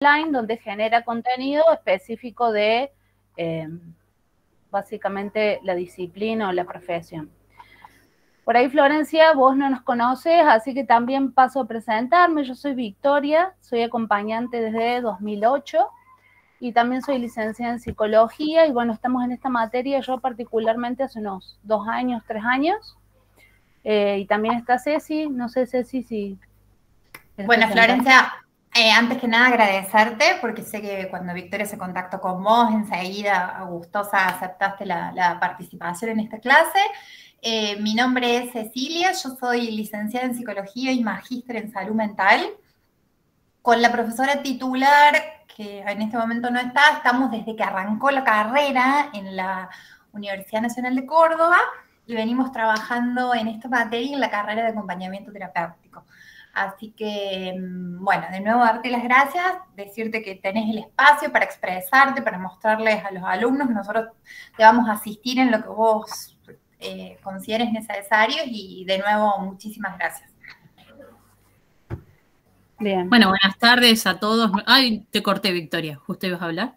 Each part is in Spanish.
online donde genera contenido específico de em, básicamente la disciplina o la profesión. Por ahí, Florencia, vos no nos conoces, así que también paso a presentarme. Yo soy Victoria, soy acompañante desde 2008 y también soy licenciada en psicología y bueno, estamos en esta materia yo particularmente hace unos dos años, tres años. Eh, y también está Ceci, no sé Ceci si... Bueno, Florencia, eh, antes que nada agradecerte porque sé que cuando Victoria se contactó con vos, enseguida gustosa aceptaste la, participación en esta clase. Eh, mi nombre es Cecilia, yo soy licenciada en psicología y magíster en salud mental. Con la profesora titular, que en este momento no está, estamos desde que arrancó la carrera en la Universidad Nacional de Córdoba y venimos trabajando en esta materia en la carrera de acompañamiento terapéutico. Así que, mm, bueno, de nuevo darte las gracias, decirte que tenés el espacio para expresarte, para mostrarles a los alumnos, nosotros te vamos a asistir en lo que vos eh, consideres necesario y de nuevo muchísimas gracias. Bien. Bueno, buenas tardes a todos. Ay, te corté, Victoria, justo ibas a hablar.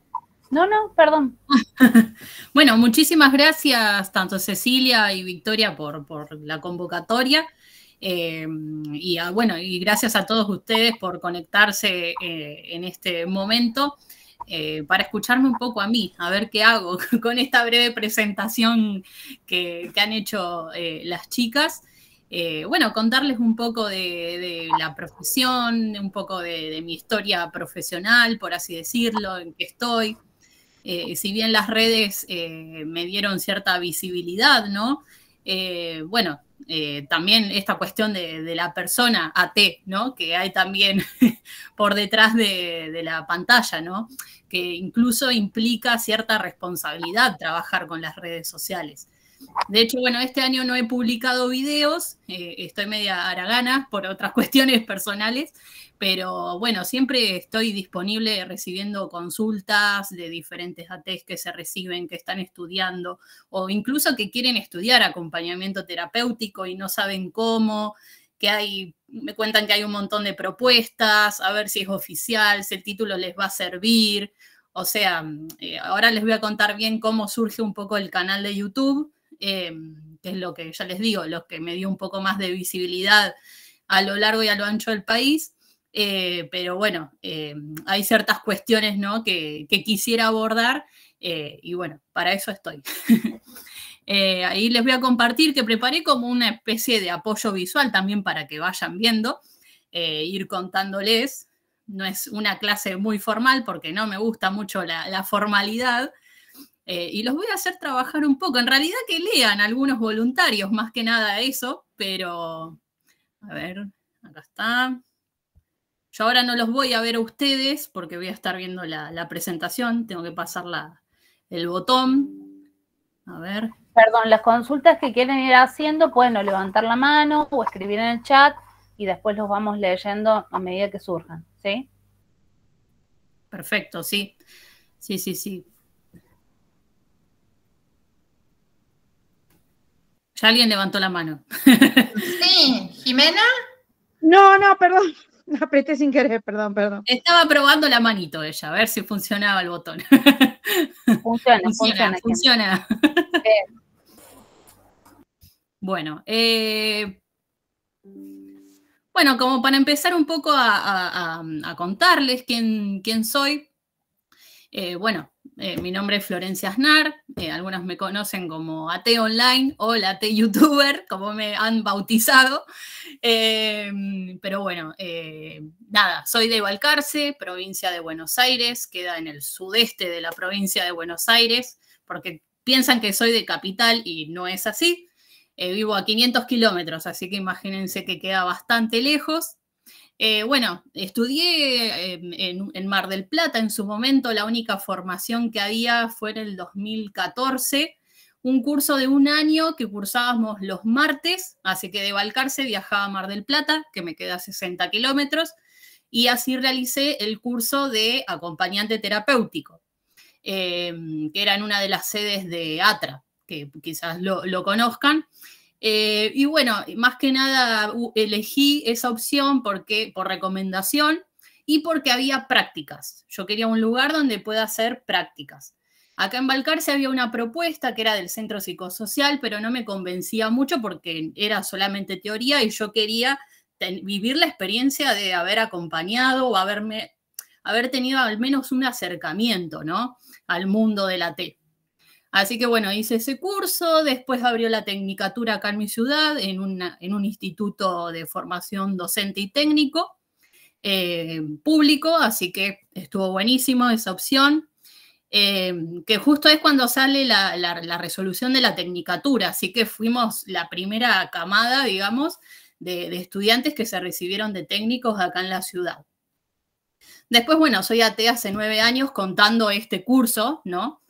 No, no, perdón. bueno, muchísimas gracias tanto Cecilia y Victoria por, por la convocatoria. Eh, y ah, bueno, y gracias a todos ustedes por conectarse eh, en este momento eh, para escucharme un poco a mí, a ver qué hago con esta breve presentación que, han hecho las chicas. bueno, contarles un poco de, la profesión, un poco de, de, mi historia profesional, por así decirlo, en qué estoy. si bien las redes me dieron cierta visibilidad, ¿no? bueno, eh, también esta cuestión de, la persona AT, ¿no? Que hay también por detrás de, de, la pantalla, ¿no? Que incluso implica cierta responsabilidad trabajar con las redes sociales. De hecho, bueno, este año no he publicado videos, eh, estoy media aragana por otras cuestiones personales, pero bueno, siempre estoy disponible recibiendo consultas de diferentes ATEs que se reciben, que están estudiando o incluso que quieren estudiar acompañamiento terapéutico y no saben cómo, que hay, me cuentan que hay un montón de propuestas, a ver si es oficial, si el título les va a servir. O sea, eh, ahora les voy a contar bien cómo surge un poco el canal de YouTube Em, que es lo que ya les digo, lo que me dio un poco más de visibilidad a lo largo y a lo ancho del país. Eh, pero bueno, em, hay ciertas cuestiones que, quisiera abordar eh, y bueno, para eso estoy. Eh, ahí les voy a compartir que preparé como una especie de apoyo visual también para que vayan viendo, ir contándoles. No es una clase muy formal porque no me gusta mucho la formalidad, eh, y los voy a hacer trabajar un poco. En realidad que lean algunos voluntarios, más que nada eso, pero a ver, acá está. Yo ahora no los voy a ver a ustedes porque voy a estar viendo la, presentación, tengo que pasar el botón. A ver. Perdón, las consultas que quieren ir haciendo pueden levantar la mano o escribir en el chat y después los vamos leyendo a medida que surjan, ¿sí? Perfecto, sí. Sí, sí, sí. alguien levantó la mano. Sí, Jimena. No, no, perdón. Apreté sin querer, perdón, perdón. Estaba probando la manito ella, a ver si funcionaba el botón. Funciona, funciona. Funciona. bueno, eh, bueno, como para empezar un poco a, contarles quién, quién soy, eh, bueno, eh, mi nombre es Florencia Aznar, eh, algunos me conocen como AT Online o la AT Youtuber, como me han bautizado. Em, pero bueno, eh, nada, soy de Balcarce, provincia de Buenos Aires, queda en el sudeste de la provincia de Buenos Aires, porque piensan que soy de capital y no es así. vivo a 500 kilómetros, así que imagínense que queda bastante lejos. Eh, bueno, estudié em, en, Mar del Plata en su momento, la única formación que había fue en el 2014, un curso de un año que cursábamos los martes, así que de Balcarce viajaba a Mar del Plata, que me queda 60 kilómetros, y así realicé el curso de acompañante terapéutico, em, que era en una de las sedes de ATRA, que quizás lo conozcan. Eh, y bueno, más que nada elegí esa opción porque, por recomendación y porque había prácticas. Yo quería un lugar donde pueda hacer prácticas. Acá en Balcarce había una propuesta que era del centro psicosocial, pero no me convencía mucho porque era solamente teoría y yo quería vivir la experiencia de haber acompañado o haberme, haber tenido al menos un acercamiento, ¿no? Al mundo de la T. Así que bueno, hice ese curso, después abrió la tecnicatura acá en mi ciudad, en, un instituto de formación docente y técnico eh, público, así que estuvo buenísimo esa opción, eh, que justo es cuando sale la, resolución de la tecnicatura, así que fuimos la primera camada, digamos, de, estudiantes que se recibieron de técnicos acá en la ciudad. Después, bueno, soy AT hace nueve años contando este curso, ¿no?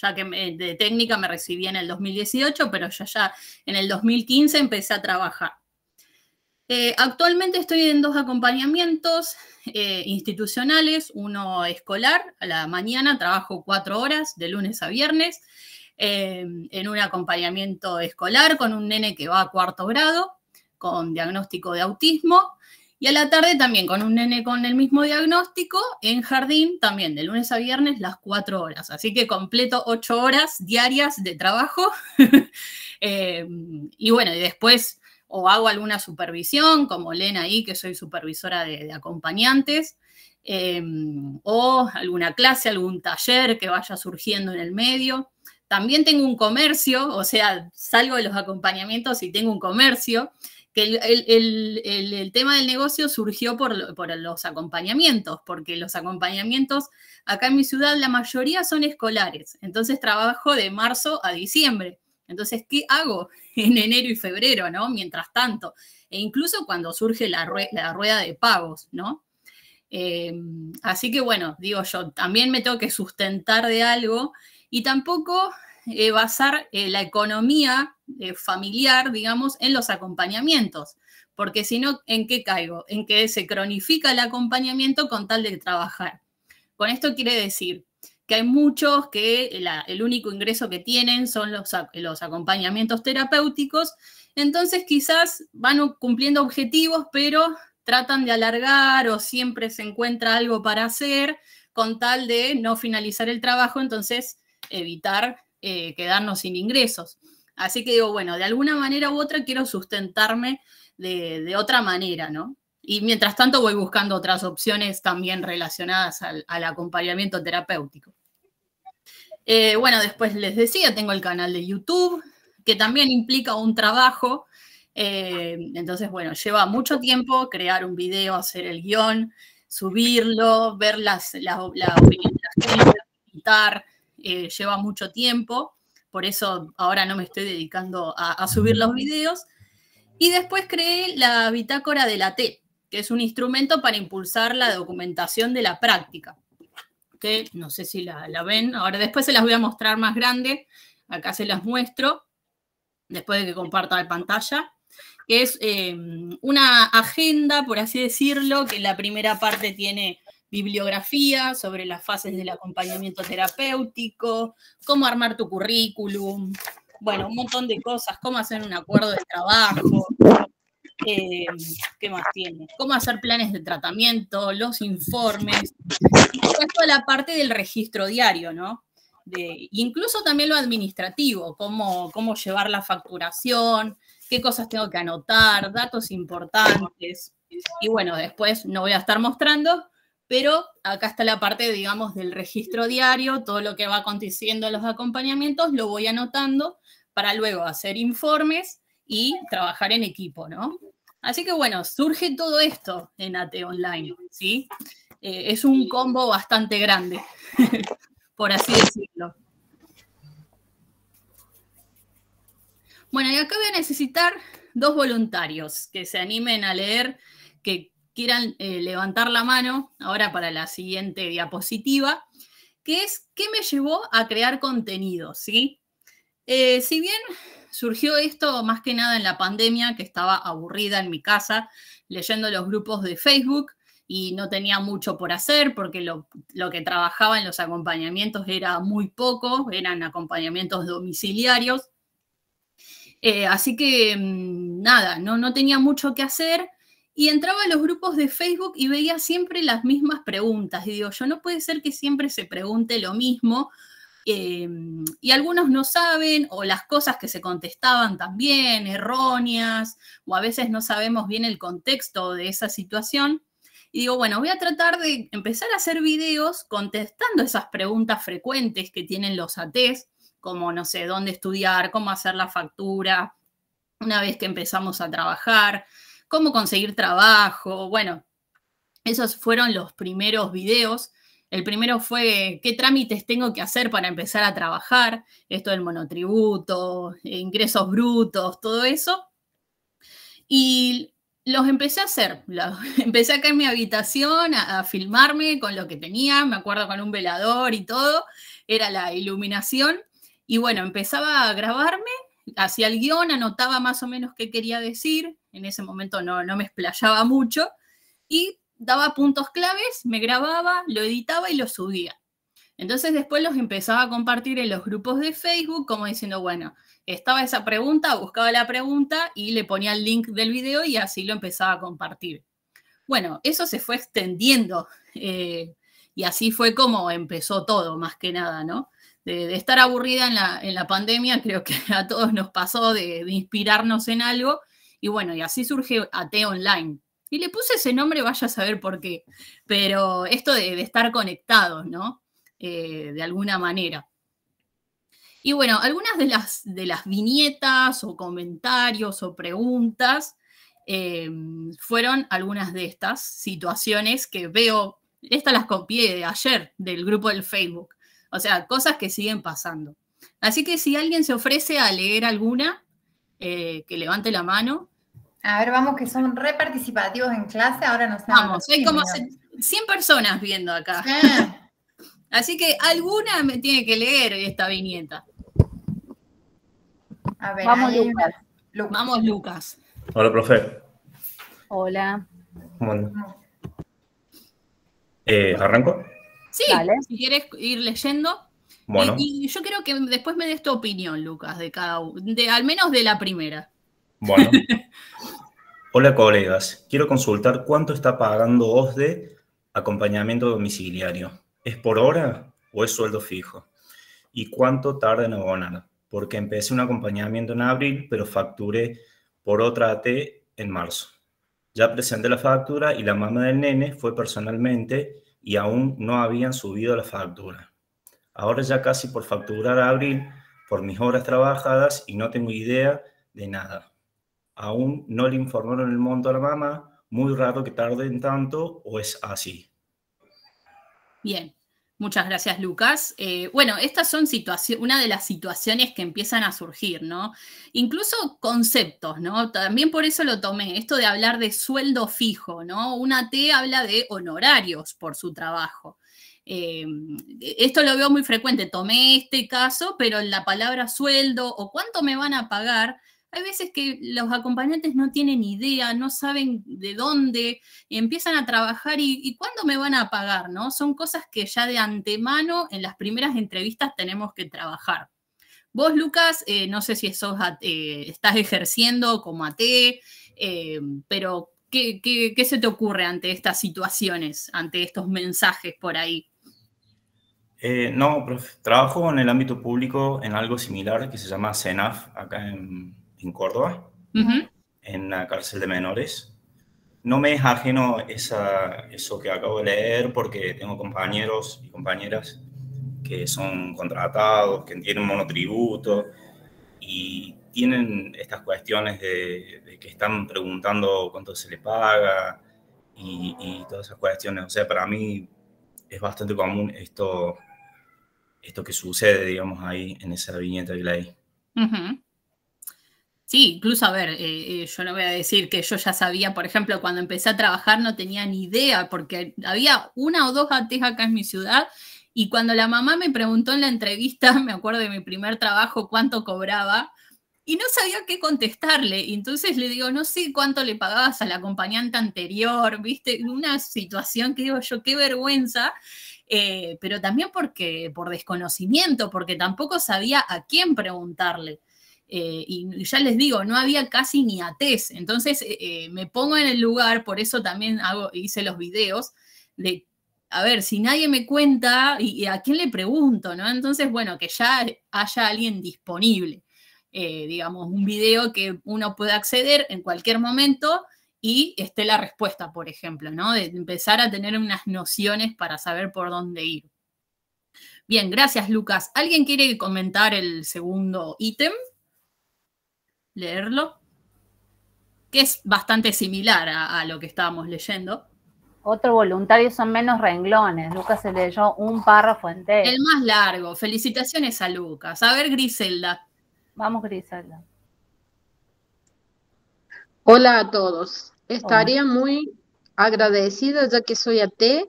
ya que eh, de técnica me recibí en el 2018, pero ya, ya en el 2015 empecé a trabajar. Eh, actualmente estoy en dos acompañamientos eh, institucionales, uno escolar, a la mañana trabajo cuatro horas de lunes a viernes em, en un acompañamiento escolar con un nene que va a cuarto grado con diagnóstico de autismo y a la tarde también con un nene con el mismo diagnóstico, en jardín también de lunes a viernes las cuatro horas. Así que completo ocho horas diarias de trabajo. Em, y bueno, y después o hago alguna supervisión, como Lena ahí, que soy supervisora de, acompañantes, em, o alguna clase, algún taller que vaya surgiendo en el medio. También tengo un comercio, o sea, salgo de los acompañamientos y tengo un comercio que el, tema del negocio surgió por, los acompañamientos, porque los acompañamientos acá en mi ciudad la mayoría son escolares, entonces trabajo de marzo a diciembre. Entonces, ¿qué hago en enero y febrero, no? Mientras tanto, e incluso cuando surge la, rueda, de pagos, ¿no? Eh, así que bueno, digo yo, también me tengo que sustentar de algo y tampoco eh, basar eh, la economía eh, familiar, digamos, en los acompañamientos. Porque si no, ¿en qué caigo? En que se cronifica el acompañamiento con tal de trabajar. Con esto quiere decir que hay muchos que el único ingreso que tienen son los, acompañamientos terapéuticos, entonces quizás van cumpliendo objetivos, pero tratan de alargar o siempre se encuentra algo para hacer con tal de no finalizar el trabajo, entonces evitar eh, quedarnos sin ingresos. Así que digo, bueno, de alguna manera u otra quiero sustentarme de, otra manera, ¿no? Y mientras tanto voy buscando otras opciones también relacionadas al, acompañamiento terapéutico. Eh, bueno, después les decía, tengo el canal de YouTube, que también implica un trabajo. Eh, entonces, bueno, lleva mucho tiempo crear un video, hacer el guión, subirlo, ver las, la, la opinión de la editar, eh, lleva mucho tiempo por eso ahora no me estoy dedicando a, subir los videos. Y después creé la bitácora de la T, que es un instrumento para impulsar la documentación de la práctica, que no sé si la, ven, ahora después se las voy a mostrar más grande, acá se las muestro, después de que comparta la pantalla, es eh, una agenda, por así decirlo, que la primera parte tiene bibliografía sobre las fases del acompañamiento terapéutico, cómo armar tu currículum, bueno, un montón de cosas, cómo hacer un acuerdo de trabajo, em, ¿qué más tiene? Cómo hacer planes de tratamiento, los informes, toda la parte del registro diario, ¿no? De, incluso también lo administrativo, cómo, cómo llevar la facturación, qué cosas tengo que anotar, datos importantes. Y bueno, después no voy a estar mostrando, pero acá está la parte, digamos, del registro diario, todo lo que va aconteciendo en los acompañamientos, lo voy anotando para luego hacer informes y trabajar en equipo, ¿no? Así que bueno, surge todo esto en AT Online, ¿sí? Eh, es un combo bastante grande, por así decirlo. Bueno, y acá voy a necesitar dos voluntarios que se animen a leer, que quieran eh, levantar la mano ahora para la siguiente diapositiva, que es qué me llevó a crear contenido, ¿sí? Eh, si bien surgió esto más que nada en la pandemia, que estaba aburrida en mi casa leyendo los grupos de Facebook y no tenía mucho por hacer porque lo, que trabajaba en los acompañamientos era muy poco, eran acompañamientos domiciliarios. Eh, así que mm, nada, no, no tenía mucho que hacer y entraba a los grupos de Facebook y veía siempre las mismas preguntas. Y digo, yo no puede ser que siempre se pregunte lo mismo. Em, y algunos no saben, o las cosas que se contestaban también, erróneas, o a veces no sabemos bien el contexto de esa situación. Y digo, bueno, voy a tratar de empezar a hacer videos contestando esas preguntas frecuentes que tienen los ATs, como, no sé, dónde estudiar, cómo hacer la factura, una vez que empezamos a trabajar, cómo conseguir trabajo. Bueno, esos fueron los primeros videos. El primero fue qué trámites tengo que hacer para empezar a trabajar, esto del monotributo, ingresos brutos, todo eso. Y los empecé a hacer, empecé acá en mi habitación a, filmarme con lo que tenía, me acuerdo con un velador y todo, era la iluminación. Y bueno, empezaba a grabarme hacía el guión, anotaba más o menos qué quería decir, en ese momento no, no me explayaba mucho, y daba puntos claves, me grababa, lo editaba y lo subía. Entonces después los empezaba a compartir en los grupos de Facebook, como diciendo, bueno, estaba esa pregunta, buscaba la pregunta y le ponía el link del video y así lo empezaba a compartir. Bueno, eso se fue extendiendo eh, y así fue como empezó todo, más que nada, ¿no? de, estar aburrida en la, pandemia, creo que a todos nos pasó de, inspirarnos en algo. Y bueno, y así surge AT Online. Y le puse ese nombre, vaya a saber por qué. Pero esto de, estar conectados, ¿no? Eh, de alguna manera. Y bueno, algunas de las, de las viñetas o comentarios o preguntas eh, fueron algunas de estas situaciones que veo, estas las copié de ayer del grupo del Facebook. O sea, cosas que siguen pasando. Así que si alguien se ofrece a leer alguna, eh, que levante la mano. A ver, vamos, que son re participativos en clase, ahora nos Vamos, hay como 100 personas viendo acá. Así que alguna me tiene que leer esta viñeta. A ver, vamos, Lucas. Vamos, Lucas. Hola, profe. Hola. Bueno. Eh, ¿Arranco? Sí, si quieres ir leyendo. Eh, y, yo creo que después me des tu opinión, Lucas, de cada uno, al menos de la primera. Bueno. Hola colegas, quiero consultar cuánto está pagando OSDE acompañamiento domiciliario. ¿Es por hora o es sueldo fijo? ¿Y cuánto tarda en abonar? Porque empecé un acompañamiento en abril, pero facturé por otra AT en marzo. Ya presenté la factura y la mamá del nene fue personalmente y aún no habían subido la factura. Ahora ya casi por facturar abril, por mis horas trabajadas y no tengo idea de nada. Aún no le informaron el monto a la mamá, muy raro que tarden tanto o es así. Bien, Muchas gracias, Lucas. Eh, bueno, estas son una de las situaciones que empiezan a surgir, ¿no? Incluso conceptos, ¿no? También por eso lo tomé, esto de hablar de sueldo fijo, ¿no? Una T habla de honorarios por su trabajo. Em, e-, esto lo veo muy frecuente, tomé este caso, pero la palabra sueldo o cuánto me van a pagar hay veces que los acompañantes no tienen idea, no saben de dónde, empiezan a trabajar y, cuándo me van a pagar, ¿no? Son cosas que ya de antemano en las primeras entrevistas tenemos que trabajar. Vos, Lucas, eh, no sé si sos eh, estás ejerciendo como AT, eh, pero ¿qué, se te ocurre ante estas situaciones, ante estos mensajes por ahí? no, trabajo en el ámbito público en algo similar que se llama CENAF acá en, en Córdoba, en la cárcel de menores. No me es ajeno esa, eso que acabo de leer porque tengo compañeros y compañeras que son contratados, que tienen monotributo y tienen estas cuestiones de, que están preguntando cuánto se le paga y, todas esas cuestiones. O sea, para mí es bastante común esto, esto que sucede, digamos, ahí en esa viñeta de leí. Uh Sí, incluso, a ver, eh, eh, yo no voy a decir que yo ya sabía, por ejemplo, cuando empecé a trabajar no tenía ni idea, porque había una o dos gatejas acá en mi ciudad, y cuando la mamá me preguntó en la entrevista, me acuerdo de mi primer trabajo, cuánto cobraba, y no sabía qué contestarle. entonces le digo, no sé cuánto le pagabas a la acompañante anterior, viste, una situación que digo yo, qué vergüenza. Eh, pero también porque por desconocimiento, porque tampoco sabía a quién preguntarle. Eh, y ya les digo, no había casi ni ATES. Entonces eh, eh, me pongo en el lugar, por eso también hago, hice los videos, de, a ver, si nadie me cuenta, y, a quién le pregunto, ¿no? Entonces, bueno, que ya haya alguien disponible, digamos, un video que uno pueda acceder en cualquier momento y esté la respuesta, por ejemplo, ¿no? De empezar a tener unas nociones para saber por dónde ir. Bien, gracias Lucas. ¿Alguien quiere comentar el segundo ítem? leerlo, que es bastante similar a, lo que estábamos leyendo. Otro voluntario son menos renglones. Lucas se leyó un párrafo entero. El más largo. Felicitaciones a Lucas. A ver, Griselda. Vamos, Griselda. Hola a todos. Estaría muy agradecida, ya que soy a T.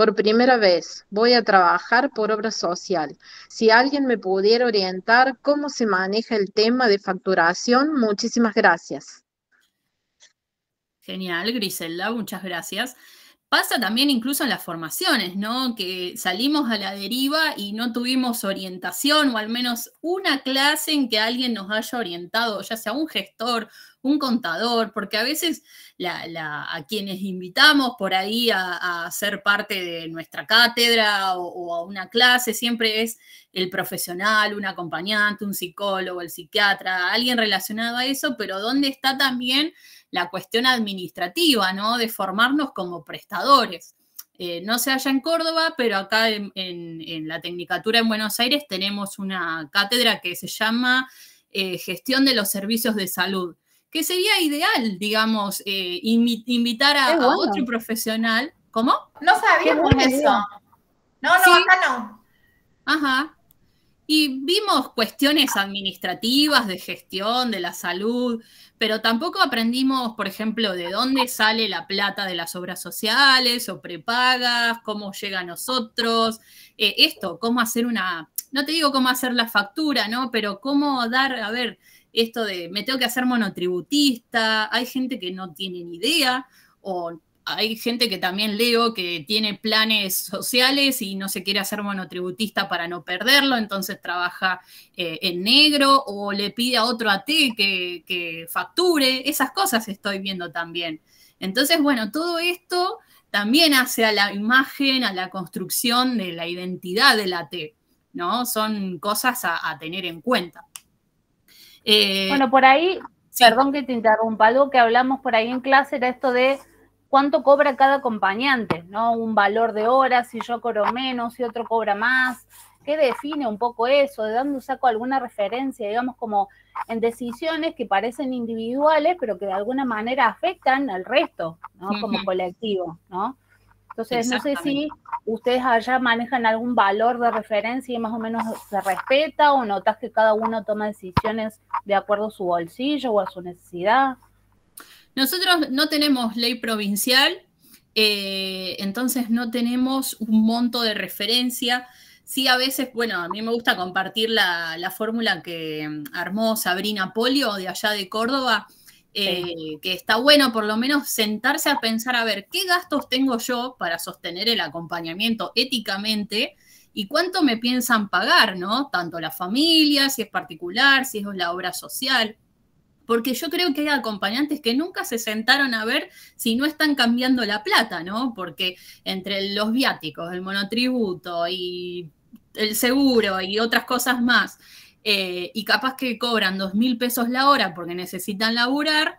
Por primera vez voy a trabajar por obra social. Si alguien me pudiera orientar cómo se maneja el tema de facturación, muchísimas gracias. Genial, Griselda, muchas gracias. Pasa también incluso en las formaciones, ¿no? Que salimos a la deriva y no tuvimos orientación o al menos una clase en que alguien nos haya orientado, ya sea un gestor, un contador, porque a veces a quienes invitamos por ahí a, ser parte de nuestra cátedra o, a una clase, siempre es el profesional, un acompañante, un psicólogo, el psiquiatra, alguien relacionado a eso, pero ¿dónde está también la cuestión administrativa, ¿no? De formarnos como prestadores. Eh, no se halla en Córdoba, pero acá en, la Tecnicatura en Buenos Aires tenemos una cátedra que se llama eh, gestión de los servicios de salud que sería ideal, digamos, eh, invitar a, otro profesional. ¿Cómo? No sabíamos eso. No, no, acá no. Ajá. Y vimos cuestiones administrativas, de gestión, de la salud, pero tampoco aprendimos, por ejemplo, de dónde sale la plata de las obras sociales o prepagas, cómo llega a nosotros, eh, esto, cómo hacer una, no te digo cómo hacer la factura, ¿no? Pero cómo dar, a ver, esto de me tengo que hacer monotributista, hay gente que no tiene ni idea, o hay gente que también leo que tiene planes sociales y no se quiere hacer monotributista para no perderlo, entonces trabaja eh, en negro o le pide a otro AT que, que facture, esas cosas estoy viendo también. Entonces, bueno, todo esto también hace a la imagen, a la construcción de la identidad del T ¿no? Son cosas a tener en cuenta. Eh, bueno, por ahí, perdón que te interrumpa, algo que hablamos por ahí en clase era esto de cuánto cobra cada acompañante, ¿no? Un valor de horas, si yo cobro menos, si otro cobra más. ¿Qué define un poco eso? ¿De dónde saco alguna referencia, digamos, como en decisiones que parecen individuales, pero que de alguna manera afectan al resto, ¿no? Como colectivo, ¿no? Entonces, no sé si ustedes allá manejan algún valor de referencia y más o menos se respeta o notas que cada uno toma decisiones de acuerdo a su bolsillo o a su necesidad. Nosotros no tenemos ley provincial, eh, entonces no tenemos un monto de referencia. Sí, a veces, bueno, a mí me gusta compartir la, la fórmula que mm, armó Sabrina Polio de allá de Córdoba, eh, que está bueno por lo menos sentarse a pensar a ver qué gastos tengo yo para sostener el acompañamiento éticamente y cuánto me piensan pagar, ¿no? Tanto la familia, si es particular, si es la obra social. Porque yo creo que hay acompañantes que nunca se sentaron a ver si no están cambiando la plata, ¿no? Porque entre los viáticos, el monotributo y el seguro y otras cosas más, eh, y capaz que cobran dos mil pesos la hora porque necesitan laburar,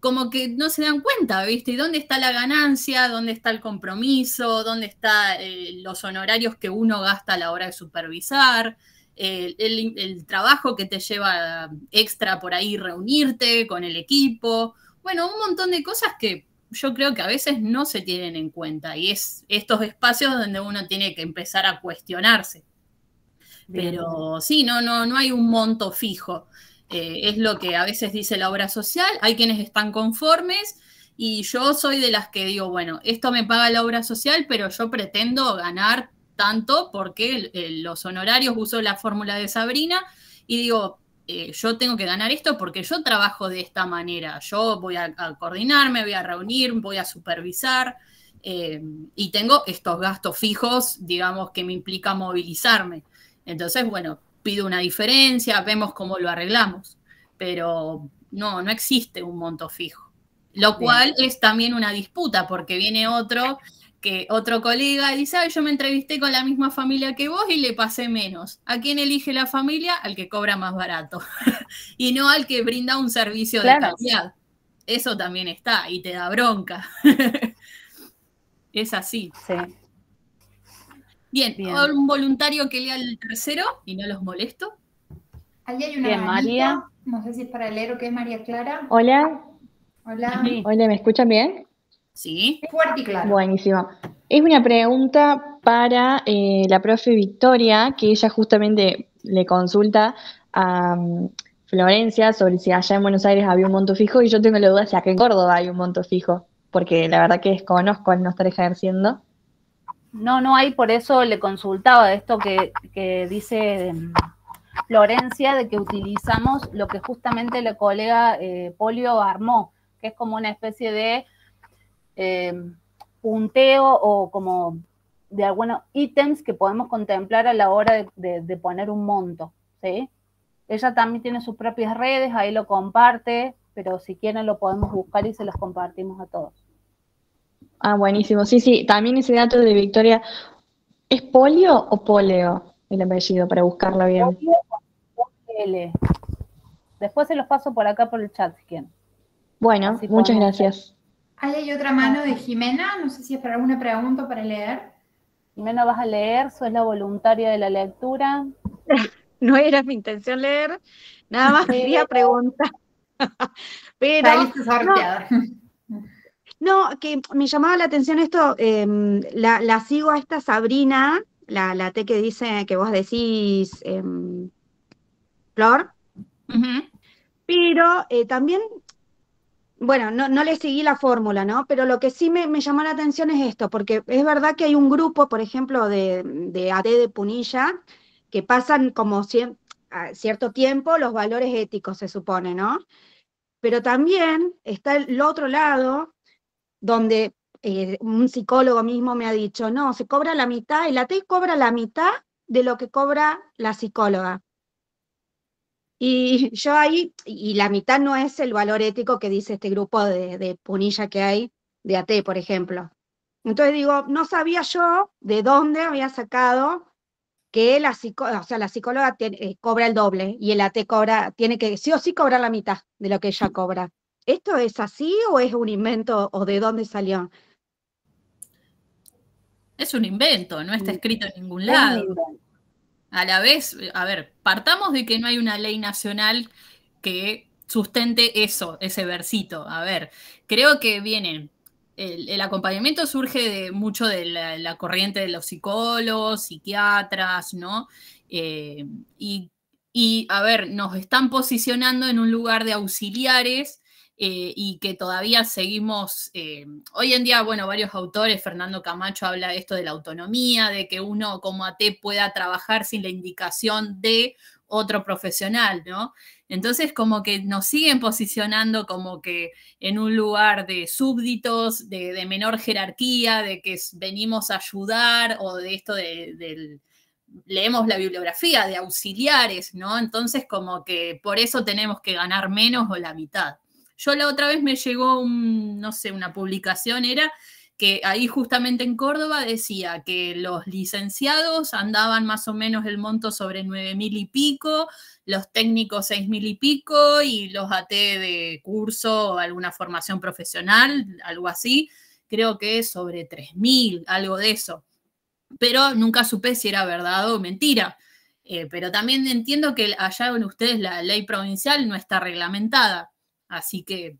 como que no se dan cuenta, ¿viste? ¿Y dónde está la ganancia? ¿Dónde está el compromiso? ¿Dónde están eh, los honorarios que uno gasta a la hora de supervisar? Eh, el, trabajo que te lleva extra por ahí reunirte con el equipo. Bueno, un montón de cosas que yo creo que a veces no se tienen en cuenta y es estos espacios donde uno tiene que empezar a cuestionarse. Pero sí, no, no, no hay un monto fijo. Eh, es lo que a veces dice la obra social, hay quienes están conformes y yo soy de las que digo, bueno, esto me paga la obra social, pero yo pretendo ganar tanto porque los honorarios, uso la fórmula de Sabrina y digo, eh, yo tengo que ganar esto porque yo trabajo de esta manera, yo voy a, a coordinarme, voy a reunir, voy a supervisar. Eh, y tengo estos gastos fijos, digamos, que me implica movilizarme. Entonces, bueno, pido una diferencia, vemos cómo lo arreglamos, pero no, no existe un monto fijo. Lo cual es también una disputa, porque viene otro que otro colega dice, Ay, yo me entrevisté con la misma familia que vos y le pasé menos. ¿A quién elige la familia? Al que cobra más barato y no al que brinda un servicio de calidad. Eso también está y te da bronca. es así. Sí. Bien, un voluntario que lea el tercero y no los molesto. Ahí hay una No sé si es para leer o qué es María Clara. Hola. Hola. Hola, ¿me escuchan bien? Sí. Fuerte y claro. Buenísimo. Es una pregunta para eh, la profe Victoria, que ella justamente le consulta a mm, Florencia sobre si allá en Buenos Aires había un monto fijo, y yo tengo la duda si acá en Córdoba hay un monto fijo, porque la verdad que desconozco al no estar ejerciendo. No, no hay, por eso le consultaba esto que, dice em, Florencia, de que utilizamos lo que justamente la colega eh, Polio armó, que es como una especie de em, punteo o como de algunos ítems que podemos contemplar a la hora de, de poner un monto, ¿sí? Ella también tiene sus propias redes, ahí lo comparte, pero si quieren lo podemos buscar y se los compartimos a todos. Ah, buenísimo. Sí, sí, también ese dato de Victoria. ¿Es polio o poleo el apellido para buscarlo bien? Después se los paso por acá por el chat si Bueno, muchas gracias. Ahí hay otra mano de Jimena, no sé si es para alguna pregunta para leer. Jimena, vas a leer, sos la voluntaria de la lectura. no era mi intención leer, nada más quería preguntar. Pero. No, que me llamaba la atención esto, em, la, sigo a esta Sabrina, la, T que dice que vos decís, em, Flor, pero eh, también, bueno, no, le seguí la fórmula, ¿no? Pero lo que sí me, me, llamó la atención es esto, porque es verdad que hay un grupo, por ejemplo, de, de de Punilla, que pasan como cierto tiempo los valores éticos, se supone, ¿no? Pero también está el otro lado, donde eh, un psicólogo mismo me ha dicho, no, se cobra la mitad, el ATE cobra la mitad de lo que cobra la psicóloga. Y yo ahí, y la mitad no es el valor ético que dice este grupo de, punilla que hay, de AT, por ejemplo. Entonces digo, no sabía yo de dónde había sacado que la, o sea, la psicóloga eh, cobra el doble y el AT cobra, tiene que sí o sí cobrar la mitad de lo que ella cobra. ¿Esto es así o es un invento o de dónde salió? Es un invento, no está mm, escrito en ningún lado. A la vez, a ver, partamos de que no hay una ley nacional que sustente eso, ese versito. A ver, creo que viene, El, acompañamiento surge de mucho de la, corriente de los psicólogos, psiquiatras, ¿no? Eh, y, a ver, nos están posicionando en un lugar de auxiliares eh, y que todavía seguimos, eh, hoy en día, bueno, varios autores, Fernando Camacho habla de esto de la autonomía, de que uno como AT pueda trabajar sin la indicación de otro profesional, ¿no? Entonces, como que nos siguen posicionando como que en un lugar de súbditos, de, menor jerarquía, de que venimos a ayudar o de esto De, leemos la bibliografía de auxiliares, ¿no? Entonces, como que por eso tenemos que ganar menos o la mitad. Yo la otra vez me llegó, un, no sé, una publicación era que ahí justamente en Córdoba decía que los licenciados andaban más o menos el monto sobre nueve mil y pico, los técnicos seis mil y pico y los AT de curso, o alguna formación profesional, algo así, creo que es sobre 3,000, mil, algo de eso. Pero nunca supe si era verdad o mentira. Eh, pero también entiendo que allá en ustedes la ley provincial no está reglamentada. Así que,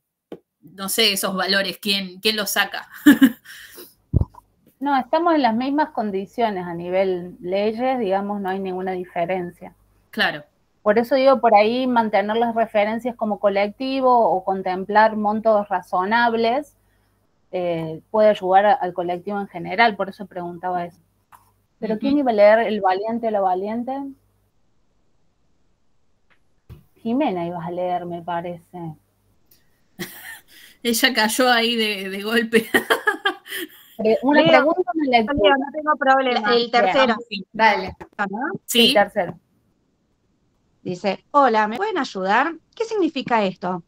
no sé, esos valores, ¿quién, quién los saca? no, estamos en las mismas condiciones a nivel leyes, digamos, no hay ninguna diferencia. Claro. Por eso digo, por ahí mantener las referencias como colectivo o contemplar montos razonables eh, puede ayudar al colectivo en general, por eso preguntaba eso. ¿Pero quién iba a leer El Valiente o lo Valiente? Jimena ibas a leer, me parece. Ella cayó ahí de, golpe. Una pregunta no tengo problema. El tercero. dale. Sí. tercero. Dice, hola, ¿me pueden ayudar? ¿Qué significa esto?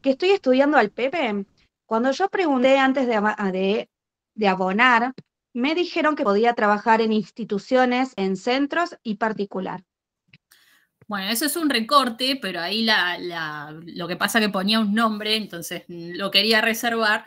¿Que estoy estudiando al Pepe? Cuando yo pregunté antes de ah, abonar, me dijeron que podía trabajar en instituciones, en centros y particular. Bueno, eso es un recorte, pero ahí lo que pasa que ponía un nombre, entonces mm, lo quería reservar,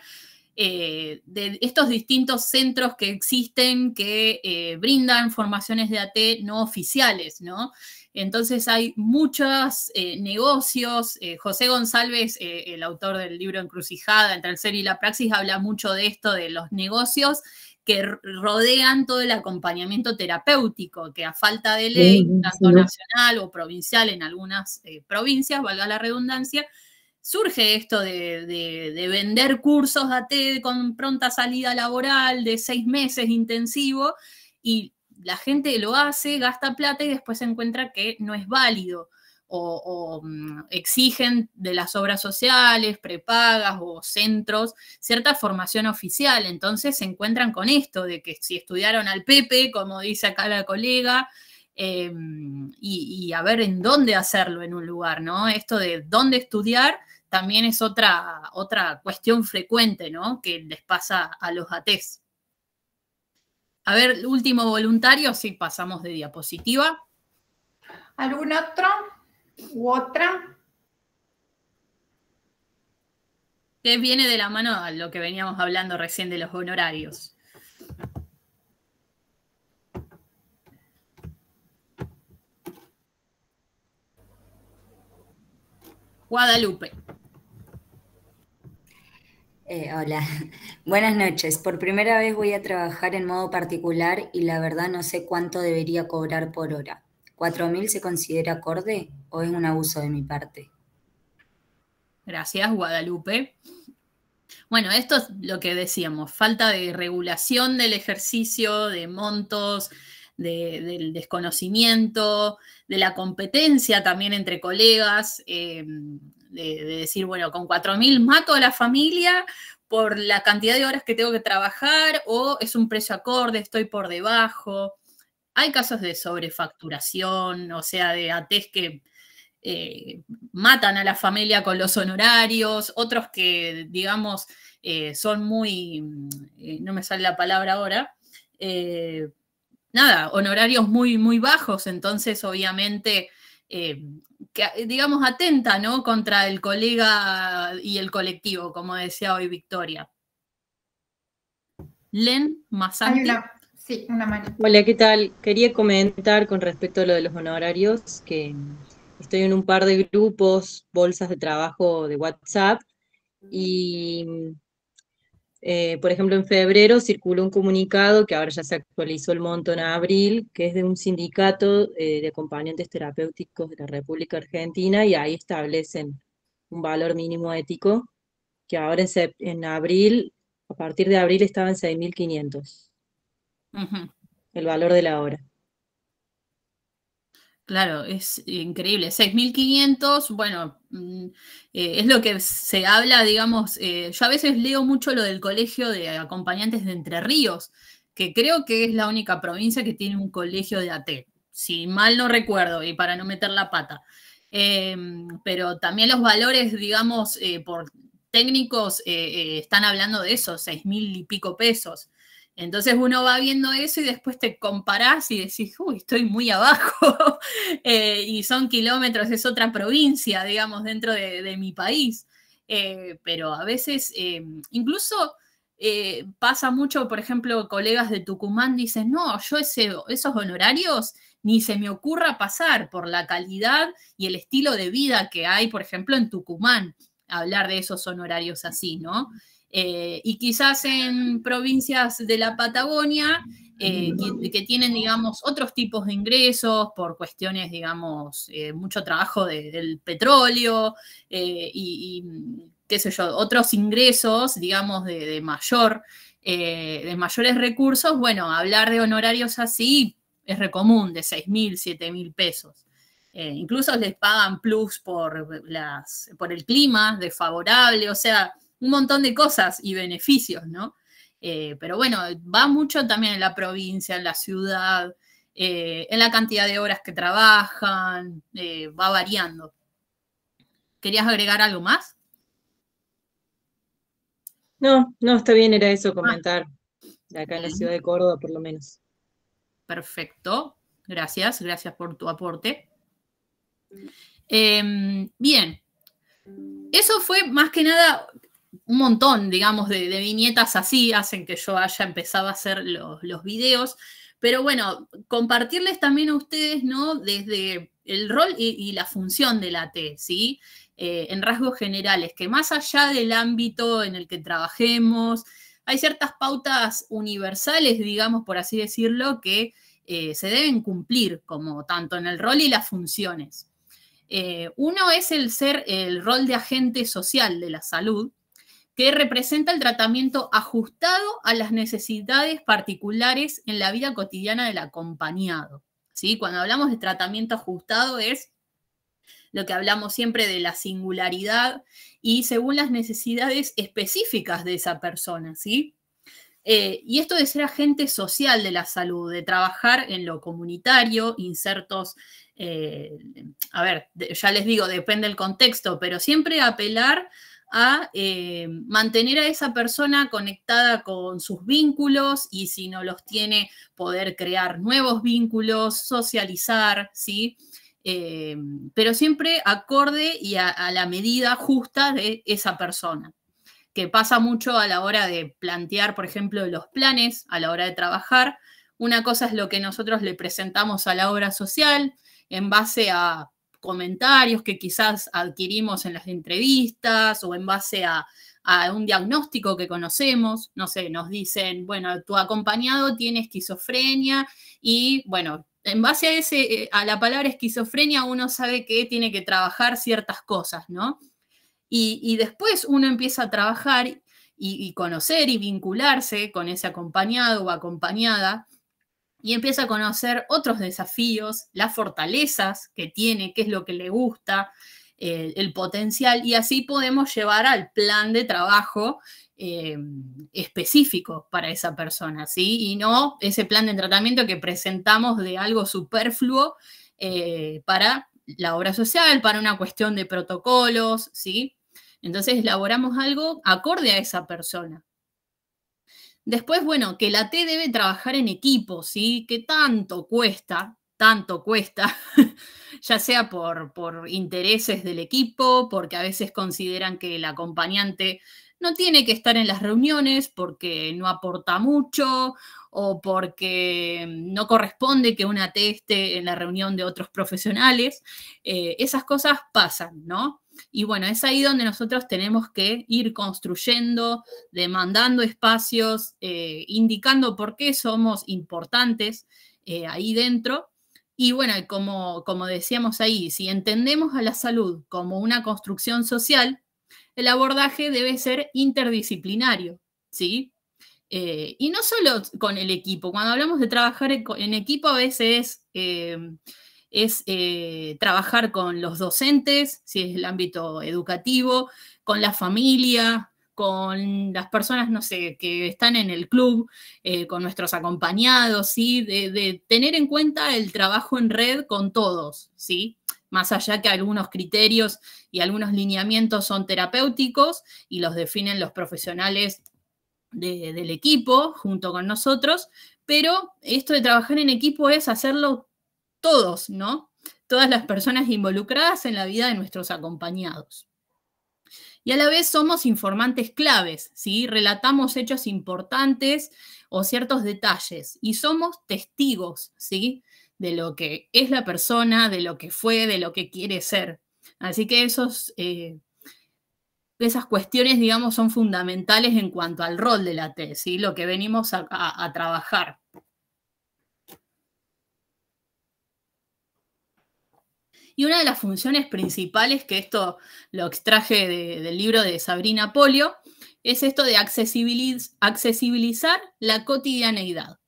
eh, de estos distintos centros que existen que eh, brindan formaciones de AT no oficiales, ¿no? Entonces hay muchos eh, negocios. José González, el autor del libro Encrucijada entre el ser y la praxis, habla mucho de esto, de los negocios que rodean todo el acompañamiento terapéutico, que a falta de ley, tanto nacional o provincial en algunas eh, provincias, valga la redundancia, surge esto de, vender cursos a TED con pronta salida laboral de seis meses intensivo y la gente lo hace, gasta plata y después se encuentra que no es válido o, mm, exigen de las obras sociales, prepagas o centros cierta formación oficial. Entonces se encuentran con esto de que si estudiaron al Pepe, como dice acá la colega, em, y, a ver en dónde hacerlo en un lugar, ¿no? Esto de dónde estudiar también es otra, otra cuestión frecuente, ¿no? Que les pasa a los ATES. A ver, último voluntario, si pasamos de diapositiva. ¿Algún otro? otra. Que viene de la mano a lo que veníamos hablando recién de los honorarios. Guadalupe. Eh, hola, buenas noches. Por primera vez voy a trabajar en modo particular y la verdad no sé cuánto debería cobrar por hora. ¿4.000 se considera acorde? o es un abuso de mi parte. Gracias, Guadalupe. Bueno, esto es lo que decíamos, falta de regulación del ejercicio, de montos, del desconocimiento, de la competencia también entre colegas, eh, de, de, decir, bueno, con 4.000 mato a la familia por la cantidad de horas que tengo que trabajar o es un precio acorde, estoy por debajo. Hay casos de sobrefacturación, o sea, de ATES que eh, matan a la familia con los honorarios, otros que, digamos, eh, son muy, eh, no me sale la palabra ahora, nada, honorarios muy, muy bajos, entonces obviamente, digamos, atenta, ¿no? Contra el colega y el colectivo, como decía hoy Victoria. Len más Sí, una mano. Hola, ¿qué tal? Quería comentar con respecto a lo de los honorarios que estoy en un par de grupos, bolsas de trabajo de WhatsApp, y eh, por ejemplo en febrero circuló un comunicado que ahora ya se actualizó el monto en abril, que es de un sindicato eh, de acompañantes terapéuticos de la República Argentina, y ahí establecen un valor mínimo ético, que ahora en, abril, a partir de abril estaba en 6.500. El valor de la hora. Claro, es increíble. 6.500, bueno, mm, eh, es lo que se habla, digamos, eh, yo a veces leo mucho lo del colegio de acompañantes de Entre Ríos, que creo que es la única provincia que tiene un colegio de AT, si mal no recuerdo, y para no meter la pata. Em, pero también los valores, digamos, eh, por técnicos están hablando de eso, 6.000 y pico pesos. Entonces uno va viendo eso y después te comparás y decís, uy, estoy muy abajo eh, y son kilómetros, es otra provincia, digamos, dentro de, mi país. Eh, pero a veces, eh, incluso pasa mucho, por ejemplo, colegas de Tucumán dicen, no, yo esos honorarios ni se me ocurra pasar por la calidad y el estilo de vida que hay, por ejemplo, en Tucumán, hablar de esos honorarios así, ¿no? Eh, y quizás en provincias de la Patagonia, eh, que, tienen, digamos, otros tipos de ingresos por cuestiones, digamos, eh, mucho trabajo del petróleo y, qué sé yo, otros ingresos, digamos, de, mayor, de mayores recursos, bueno, hablar de honorarios así es recomún, de 6.000, mil, mil pesos. incluso les pagan plus por, las, por el clima desfavorable, o sea, un montón de cosas y beneficios, ¿no? Eh, pero bueno, va mucho también en la provincia, en la ciudad, eh, en la cantidad de horas que trabajan, eh, va variando. ¿Querías agregar algo más? No, no, está bien, era eso ah. comentar. De acá en la ciudad de Córdoba, por lo menos. Perfecto, gracias, gracias por tu aporte. Em, bien, eso fue más que nada un montón, digamos, de, viñetas así hacen que yo haya empezado a hacer los, videos. Pero bueno, compartirles también a ustedes, ¿no? Desde el rol y, la función de la T, ¿sí? Eh, en rasgos generales, que más allá del ámbito en el que trabajemos, hay ciertas pautas universales, digamos, por así decirlo, que eh, se deben cumplir, como tanto en el rol y las funciones. Eh, uno es el ser el rol de agente social de la salud, que representa el tratamiento ajustado a las necesidades particulares en la vida cotidiana del acompañado. ¿sí? Cuando hablamos de tratamiento ajustado es lo que hablamos siempre de la singularidad y según las necesidades específicas de esa persona, ¿sí? Eh, y esto de ser agente social de la salud, de trabajar en lo comunitario, insertos, eh, a ver, ya les digo, depende del contexto, pero siempre apelar a eh, mantener a esa persona conectada con sus vínculos y si no los tiene, poder crear nuevos vínculos, socializar, ¿sí? Eh, pero siempre acorde y a, a, la medida justa de esa persona, que pasa mucho a la hora de plantear, por ejemplo, los planes, a la hora de trabajar. Una cosa es lo que nosotros le presentamos a la obra social en base a comentarios que quizás adquirimos en las entrevistas o en base a, un diagnóstico que conocemos, no sé, nos dicen, bueno, tu acompañado tiene esquizofrenia y bueno, en base a ese eh, a la palabra esquizofrenia uno sabe que tiene que trabajar ciertas cosas, ¿no? Y, después uno empieza a trabajar y conocer y vincularse con ese acompañado o acompañada y empieza a conocer otros desafíos, las fortalezas que tiene, qué es lo que le gusta, el potencial, y así podemos llevar al plan de trabajo eh, específico para esa persona, ¿sí? Y no ese plan de tratamiento que presentamos de algo superfluo eh, para la obra social, para una cuestión de protocolos, ¿sí? Entonces elaboramos algo acorde a esa persona. Después, bueno, que la T debe trabajar en equipo, ¿sí? Que tanto cuesta, tanto cuesta, ya sea por, por intereses del equipo, porque a veces consideran que el acompañante no tiene que estar en las reuniones porque no aporta mucho o porque no corresponde que una T esté en la reunión de otros profesionales. Eh, esas cosas pasan, ¿no? Y bueno, es ahí donde nosotros tenemos que ir construyendo, demandando espacios, eh, indicando por qué somos importantes eh, ahí dentro. Y bueno, como, como decíamos ahí, si entendemos a la salud como una construcción social, el abordaje debe ser interdisciplinario, ¿sí? Eh, y no solo con el equipo, cuando hablamos de trabajar en equipo a veces es eh, trabajar con los docentes, si es el ámbito educativo, con la familia, con las personas, no sé, que están en el club, eh, con nuestros acompañados, ¿sí? De, tener en cuenta el trabajo en red con todos, ¿sí? Más allá que algunos criterios y algunos lineamientos son terapéuticos y los definen los profesionales del equipo junto con nosotros, pero esto de trabajar en equipo es hacerlo todos, ¿no? Todas las personas involucradas en la vida de nuestros acompañados. Y a la vez somos informantes claves, ¿sí? Relatamos hechos importantes o ciertos detalles y somos testigos, ¿sí? De lo que es la persona, de lo que fue, de lo que quiere ser. Así que esos, eh, esas cuestiones, digamos, son fundamentales en cuanto al rol de la T, ¿sí? lo que venimos a trabajar. Y una de las funciones principales, que esto lo extraje del libro de Sabrina Polio, es esto de accesibilizar la cotidianeidad,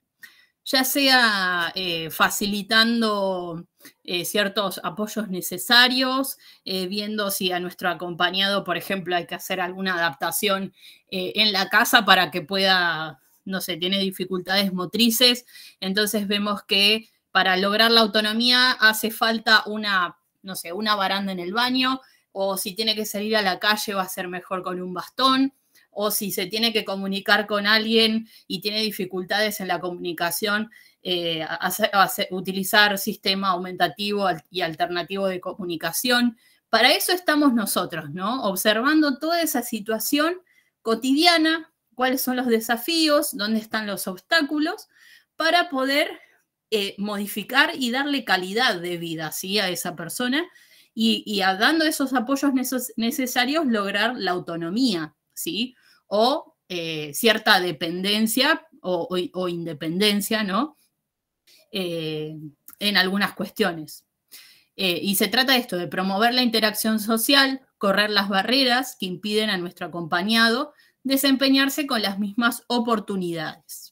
ya sea eh, facilitando eh, ciertos apoyos necesarios, eh, viendo si a nuestro acompañado, por ejemplo, hay que hacer alguna adaptación en la casa para que pueda, no sé, tiene dificultades motrices, entonces vemos que para lograr la autonomía hace falta una no sé, una baranda en el baño, o si tiene que salir a la calle va a ser mejor con un bastón, o si se tiene que comunicar con alguien y tiene dificultades en la comunicación, eh, utilizar sistema aumentativo y alternativo de comunicación. Para eso estamos nosotros, ¿no? Observando toda esa situación cotidiana, cuáles son los desafíos, dónde están los obstáculos, para poder eh, modificar y darle calidad de vida ¿sí? a esa persona y, dando esos apoyos necesarios lograr la autonomía, ¿sí? O eh, cierta dependencia o, independencia, ¿no? Eh, en algunas cuestiones. y se trata de esto, de promover la interacción social, correr las barreras que impiden a nuestro acompañado desempeñarse con las mismas oportunidades.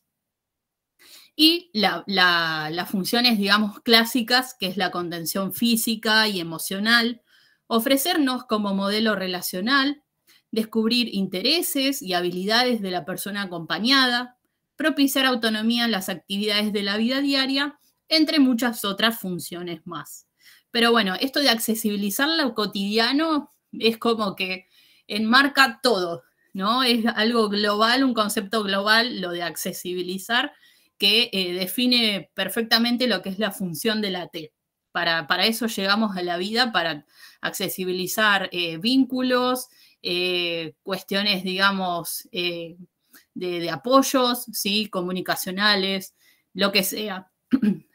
Y las funciones, digamos, clásicas, que es la contención física y emocional, ofrecernos como modelo relacional, descubrir intereses y habilidades de la persona acompañada, propiciar autonomía en las actividades de la vida diaria, entre muchas otras funciones más. Pero bueno, esto de accesibilizar lo cotidiano es como que enmarca todo, ¿no? Es algo global, un concepto global, lo de accesibilizar, que eh, define perfectamente lo que es la función de la T. Para, eso llegamos a la vida, para accesibilizar eh, vínculos, eh, cuestiones, digamos, de, apoyos, ¿sí? comunicacionales, lo que sea.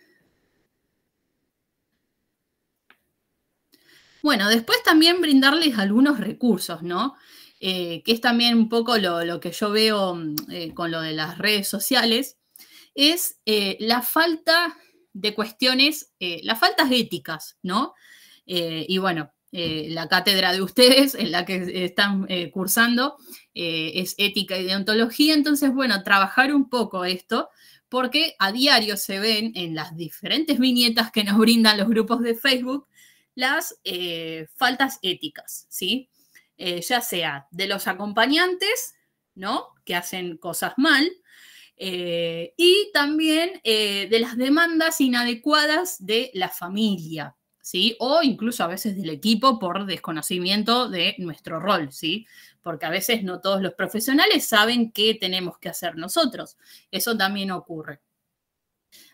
Bueno, después también brindarles algunos recursos, ¿no? que es también un poco lo, lo que yo veo mm, con lo de las redes sociales es eh, la falta de cuestiones, eh, las faltas éticas, ¿no? Eh, y bueno, la cátedra de ustedes en la que están cursando es ética y deontología, entonces bueno, trabajar un poco esto, porque a diario se ven en las diferentes viñetas que nos brindan los grupos de Facebook las faltas éticas, ¿sí? ya sea de los acompañantes, ¿no? Que hacen cosas mal, eh, y también eh, de las demandas inadecuadas de la familia, ¿sí? O incluso a veces del equipo por desconocimiento de nuestro rol, ¿sí? Porque a veces no todos los profesionales saben qué tenemos que hacer nosotros. Eso también ocurre.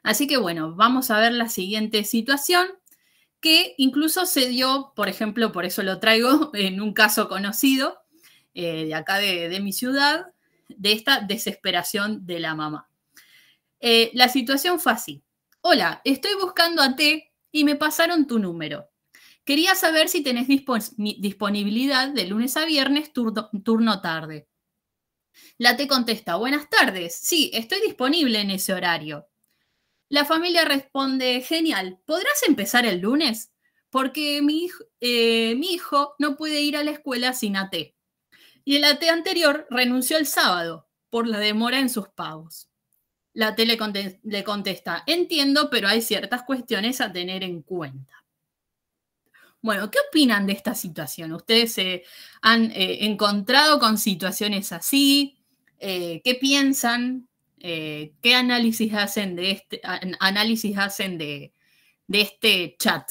Así que bueno, vamos a ver la siguiente situación que incluso se dio, por ejemplo, por eso lo traigo en un caso conocido eh, de acá de, de mi ciudad, de esta desesperación de la mamá. Eh, la situación fue así. Hola, estoy buscando a T y me pasaron tu número. Quería saber si tenés disponibilidad de lunes a viernes turno, tarde. La T contesta, buenas tardes, sí, estoy disponible en ese horario. La familia responde, genial, ¿podrás empezar el lunes? Porque mi, eh, mi hijo no puede ir a la escuela sin a T y el AT anterior renunció el sábado por la demora en sus pagos. La AT le, contesta, entiendo, pero hay ciertas cuestiones a tener en cuenta. Bueno, ¿qué opinan de esta situación? ¿Ustedes se han eh, encontrado con situaciones así? Eh, ¿Qué piensan? Eh, ¿Qué análisis hacen de este, análisis hacen de, este chat?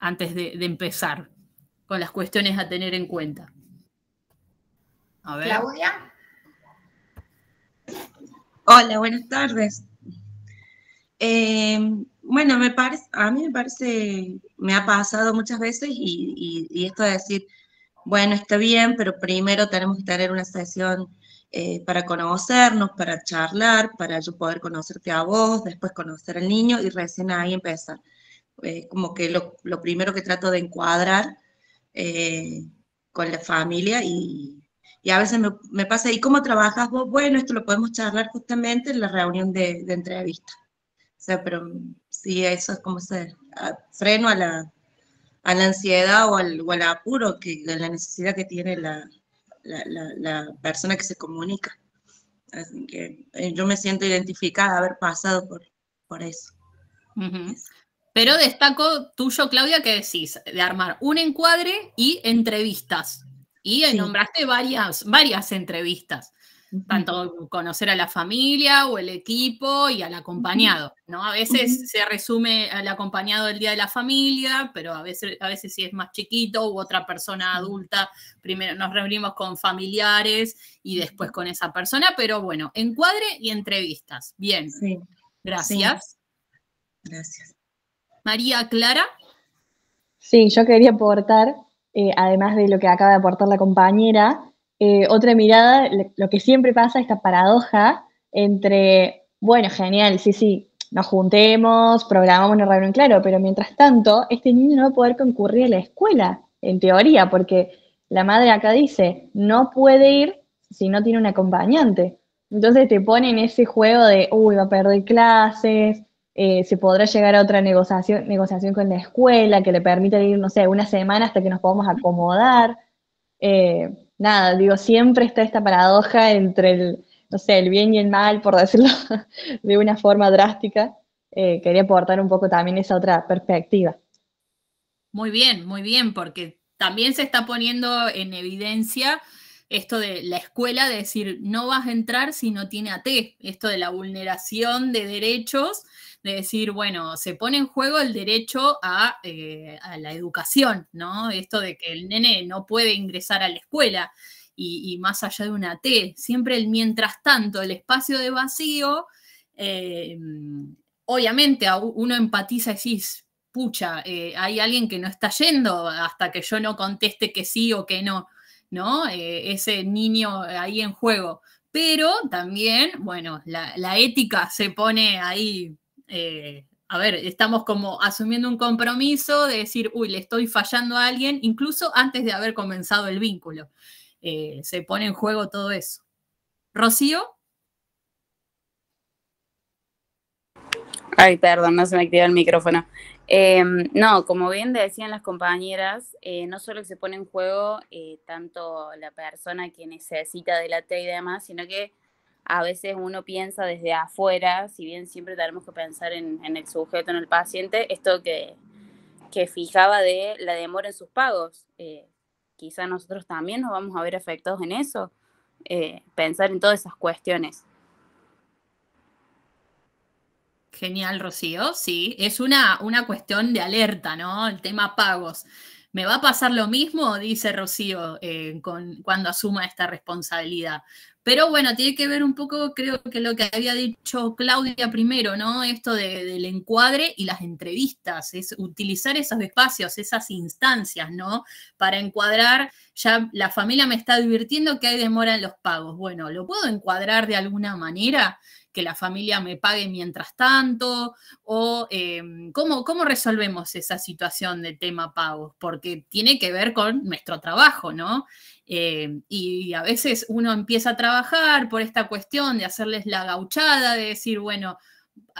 Antes de empezar con las cuestiones a tener en cuenta. Claudia. Hola, buenas tardes. Em, bueno, me parece, a mí me parece, me ha pasado muchas veces y, esto de decir, bueno, está bien, pero primero tenemos que tener una sesión eh, para conocernos, para charlar, para yo poder conocerte a vos, después conocer al niño y recién ahí empezar. Eh, como que lo, lo, primero que trato de encuadrar eh, con la familia y, y a veces me, me, pasa, ¿y cómo trabajas vos? Bueno, esto lo podemos charlar justamente en la reunión de, de entrevista. O sea, pero sí, eso es como se ah, freno a la, a la ansiedad o al, o al apuro, que la necesidad que tiene la, la, la, persona que se comunica. Así que eh, yo me siento identificada haber pasado por, por eso. Pero destaco tuyo, Claudia, que decís de armar un encuadre y entrevistas. Y nombraste varias, varias entrevistas, tanto conocer a la familia o el equipo y al acompañado, ¿no? A veces se resume al acompañado el día de la familia, pero a veces, a veces si es más chiquito u otra persona adulta, primero nos reunimos con familiares y después con esa persona, pero bueno, encuadre y entrevistas. Bien. Gracias. Gracias. María Clara. Sí, yo quería aportar eh, además de lo que acaba de aportar la compañera, eh, otra mirada, lo que siempre pasa, esta paradoja entre, bueno, genial, sí, sí, nos juntemos, programamos una reunión, claro, pero mientras tanto, este niño no va a poder concurrir a la escuela, en teoría, porque la madre acá dice, no puede ir si no tiene un acompañante. Entonces te en ese juego de, uy, va a perder clases, eh, se podrá llegar a otra negociación, negociación con la escuela que le permita ir, no sé, una semana hasta que nos podamos acomodar. Eh, nada, digo, siempre está esta paradoja entre el, no sé, el bien y el mal, por decirlo de una forma drástica. Eh, quería aportar un poco también esa otra perspectiva. Muy bien, muy bien, porque también se está poniendo en evidencia esto de la escuela, de decir, no vas a entrar si no tiene a t esto de la vulneración de derechos de decir, bueno, se pone en juego el derecho eh, a, la educación, ¿no? Esto de que el nene no puede ingresar a la escuela y, más allá de una T, siempre el mientras tanto, el espacio de vacío, eh, obviamente uno empatiza y decís, pucha, eh, hay alguien que no está yendo hasta que yo no conteste que sí o que no, ¿no? ese niño ahí en juego. Pero también, bueno, la, la ética se pone ahí eh, a ver, estamos como asumiendo un compromiso de decir, uy, le estoy fallando a alguien, incluso antes de haber comenzado el vínculo. Eh, se pone en juego todo eso. Rocío. Ay, perdón, no se me activó el micrófono. Em, no, como bien decían las compañeras, eh, no solo se pone en juego tanto la persona que necesita de la T y demás, sino que a veces uno piensa desde afuera, si bien siempre tenemos que pensar en, el sujeto, en el paciente, esto que, que, fijaba de la demora en sus pagos. Eh, quizá nosotros también nos vamos a ver afectados en eso, eh, pensar en todas esas cuestiones. Genial, Rocío. Sí, es una, una cuestión de alerta, ¿no? El tema pagos. ¿Me va a pasar lo mismo? Dice Rocío eh, con, cuando asuma esta responsabilidad. Pero bueno, tiene que ver un poco, creo que lo que había dicho Claudia primero, ¿no? Esto del encuadre y las entrevistas, es utilizar esos espacios, esas instancias, ¿no? Para encuadrar, ya la familia me está advirtiendo que hay demora en los pagos. Bueno, ¿lo puedo encuadrar de alguna manera? que la familia me pague mientras tanto? ¿O em, ¿cómo, ¿cómo, resolvemos esa situación de tema pagos? Porque tiene que ver con nuestro trabajo, ¿no? Eh, y a veces uno empieza a trabajar por esta cuestión de hacerles la gauchada, de decir, bueno,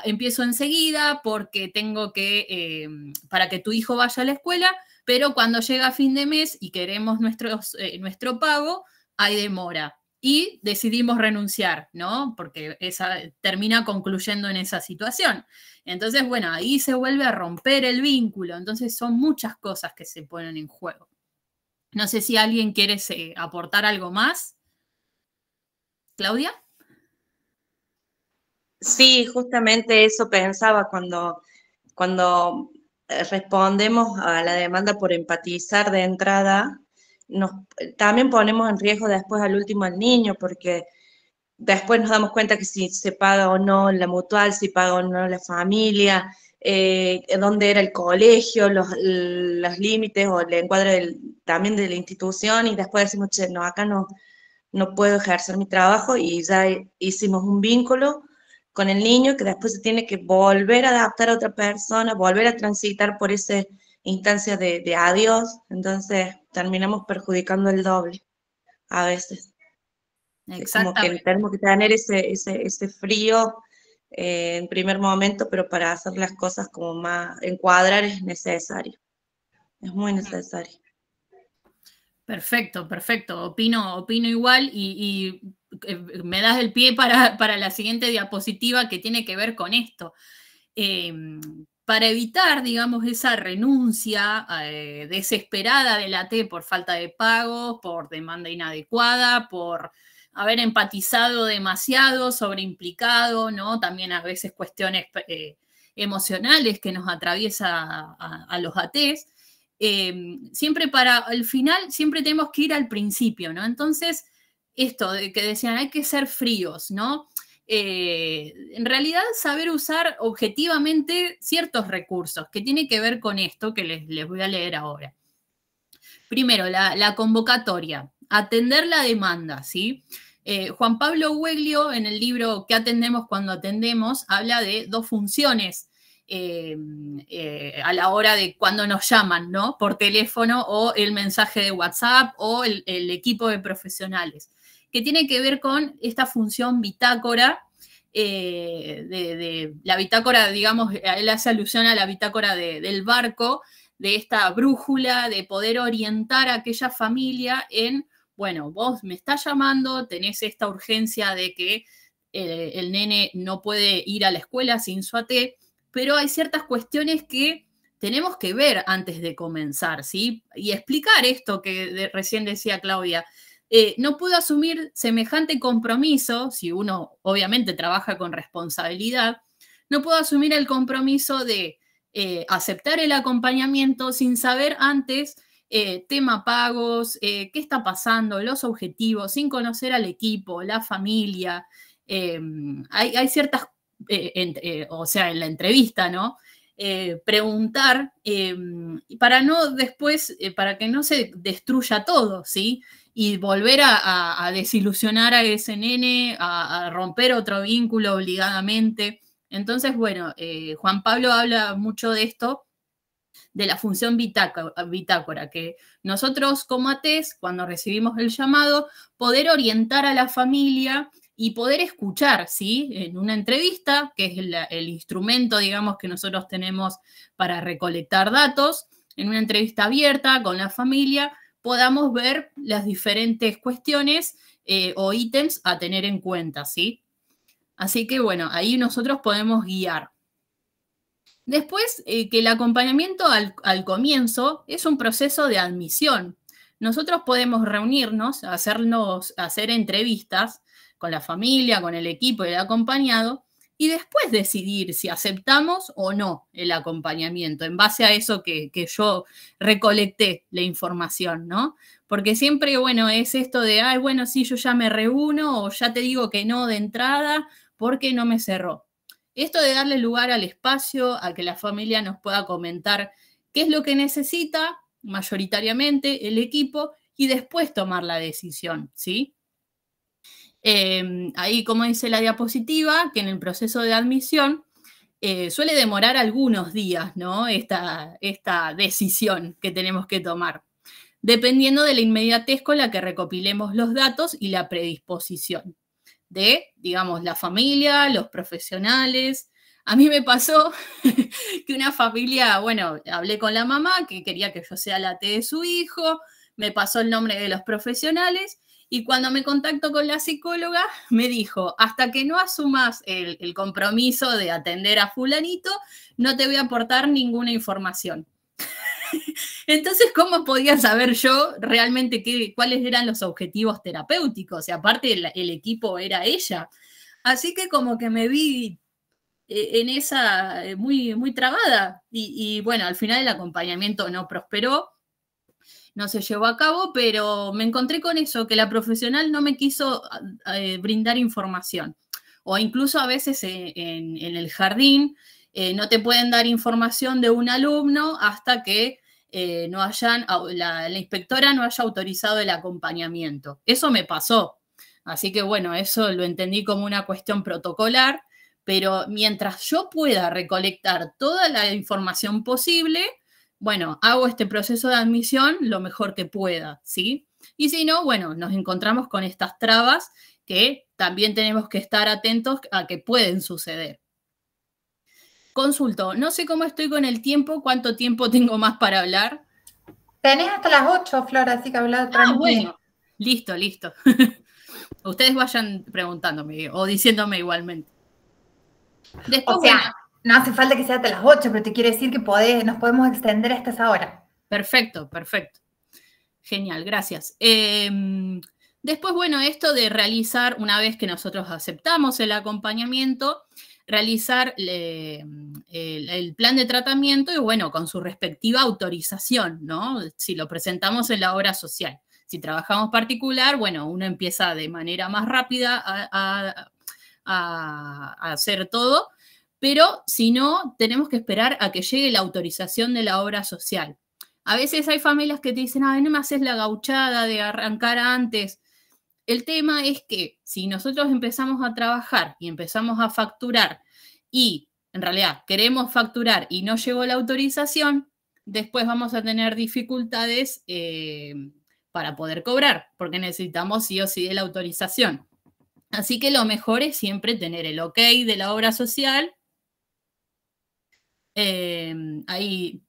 empiezo enseguida porque tengo que, eh, para que tu hijo vaya a la escuela, pero cuando llega fin de mes y queremos eh, nuestro pago, hay demora. Y decidimos renunciar, ¿no? Porque esa termina concluyendo en esa situación. Entonces, bueno, ahí se vuelve a romper el vínculo. Entonces, son muchas cosas que se ponen en juego. No sé si alguien quiere aportar algo más. Claudia. Sí, justamente eso pensaba cuando, cuando eh, respondemos a la demanda por empatizar de entrada, nos, también ponemos en riesgo después al último al niño, porque después nos damos cuenta que si se paga o no la mutual, si paga o no la familia, eh, dónde era el colegio, los, límites o el encuadre también de la institución y después decimos, che, no, acá no, no puedo ejercer mi trabajo y ya hicimos un vínculo con el niño que después se tiene que volver a adaptar a otra persona, volver a transitar por esa instancia de, adiós, entonces terminamos perjudicando el doble a veces. Exactamente. como que tenemos que tener ese, ese, ese frío eh, en primer momento, pero para hacer las cosas como más, encuadrar es necesario, es muy necesario. Perfecto, perfecto. Opino, opino igual y, eh, me das el pie para, la siguiente diapositiva que tiene que ver con esto. Em, para evitar, digamos, esa renuncia eh, desesperada de la T por falta de pago, por demanda inadecuada, por haber empatizado demasiado, sobreimplicado, ¿no? También a veces cuestiones eh, emocionales que nos atraviesa a, los ates em, siempre para el final, siempre tenemos que ir al principio, ¿no? Entonces, esto que decían, hay que ser fríos, ¿no? Eh, en realidad, saber usar objetivamente ciertos recursos, que tiene que ver con esto que les, voy a leer ahora. Primero, la, la convocatoria atender la demanda, ¿sí? Eh, Juan Pablo Hueglio, en el libro ¿Qué atendemos cuando atendemos?, habla de dos funciones eh, eh, a la hora de cuando nos llaman, ¿no? Por teléfono o el mensaje de WhatsApp o el, equipo de profesionales, que tiene que ver con esta función bitácora de, la bitácora, digamos, él hace alusión a la bitácora del barco, de esta brújula, de poder orientar a aquella familia en bueno, vos me estás llamando, tenés esta urgencia de que eh, el, nene no puede ir a la escuela sin su AT, pero hay ciertas cuestiones que tenemos que ver antes de comenzar, ¿sí? Y explicar esto que recién decía Claudia. Eh, no puedo asumir semejante compromiso, si uno obviamente trabaja con responsabilidad, no puedo asumir el compromiso de eh, aceptar el acompañamiento sin saber antes eh, tema pagos, eh, qué está pasando, los objetivos, sin conocer al equipo, la familia. Eh, hay, ciertas, o sea, en la entrevista, ¿no? preguntar para no después, para que no se destruya todo, ¿sí? Y volver a, desilusionar a ese nene, a, romper otro vínculo obligadamente. Entonces, bueno, Juan Pablo habla mucho de esto de la función bitácora, que nosotros como ATES, cuando recibimos el llamado, poder orientar a la familia y poder escuchar, ¿sí? En una entrevista, que es el, instrumento, digamos, que nosotros tenemos para recolectar datos, en una entrevista abierta con la familia, podamos ver las diferentes cuestiones eh, o ítems a tener en cuenta, ¿sí? Así que bueno, ahí nosotros podemos guiar. Después, eh, que el acompañamiento al, comienzo es un proceso de admisión. Nosotros podemos reunirnos, hacernos, hacer entrevistas con la familia, con el equipo y el acompañado, y después decidir si aceptamos o no el acompañamiento, en base a eso que, yo recolecté la información, ¿no? Porque siempre, bueno, es esto de, ay, bueno, sí, yo ya me reúno o ya te digo que no de entrada porque no me cerró. Esto de darle lugar al espacio, a que la familia nos pueda comentar qué es lo que necesita mayoritariamente el equipo y después tomar la decisión, ¿sí? Em, ahí, como dice la diapositiva, que en el proceso de admisión eh, suele demorar algunos días, ¿no? Esta, esta decisión que tenemos que tomar, dependiendo de la inmediatez con la que recopilemos los datos y la predisposición de, digamos, la familia, los profesionales. A mí me pasó que una familia, bueno, hablé con la mamá que quería que yo sea la T de su hijo, me pasó el nombre de los profesionales y cuando me contacto con la psicóloga me dijo, hasta que no asumas el, el compromiso de atender a fulanito, no te voy a aportar ninguna información. Entonces, ¿cómo podía saber yo realmente qué, cuáles eran los objetivos terapéuticos? Y aparte el, equipo era ella. Así que como que me vi eh, en esa eh, muy, muy trabada. Y, bueno, al final el acompañamiento no prosperó, no se llevó a cabo, pero me encontré con eso, que la profesional no me quiso eh, brindar información. O incluso a veces en el jardín eh, no te pueden dar información de un alumno hasta que eh, no hayan, la, la, inspectora no haya autorizado el acompañamiento. Eso me pasó. Así que bueno, eso lo entendí como una cuestión protocolar, pero mientras yo pueda recolectar toda la información posible, bueno, hago este proceso de admisión lo mejor que pueda, ¿sí? Y si no, bueno, nos encontramos con estas trabas que también tenemos que estar atentos a que pueden suceder. Consulto, no sé cómo estoy con el tiempo, cuánto tiempo tengo más para hablar. Tenés hasta las 8, Flora, así que hablado Ah, bueno, listo, listo. Ustedes vayan preguntándome o diciéndome igualmente. o sea, no hace falta que sea hasta las 8, pero te quiero decir que nos podemos extender hasta esa hora. Perfecto, perfecto. Genial, gracias. Em, después, bueno, esto de realizar, una vez que nosotros aceptamos el acompañamiento, realizar mm, el, plan de tratamiento y bueno, con su respectiva autorización, ¿no? Si lo presentamos en la obra social. Si trabajamos particular, bueno, uno empieza de manera más rápida a, a hacer todo, pero si no, tenemos que esperar a que llegue la autorización de la obra social. A veces hay familias que te dicen, ay, no me haces la gauchada de arrancar antes. El tema es que si nosotros empezamos a trabajar y empezamos a facturar y en realidad queremos facturar y no llegó la autorización, después vamos a tener dificultades eh, para poder cobrar, porque necesitamos sí o sí de la autorización. Así que lo mejor es siempre tener el ok de la obra social. Em, ahí.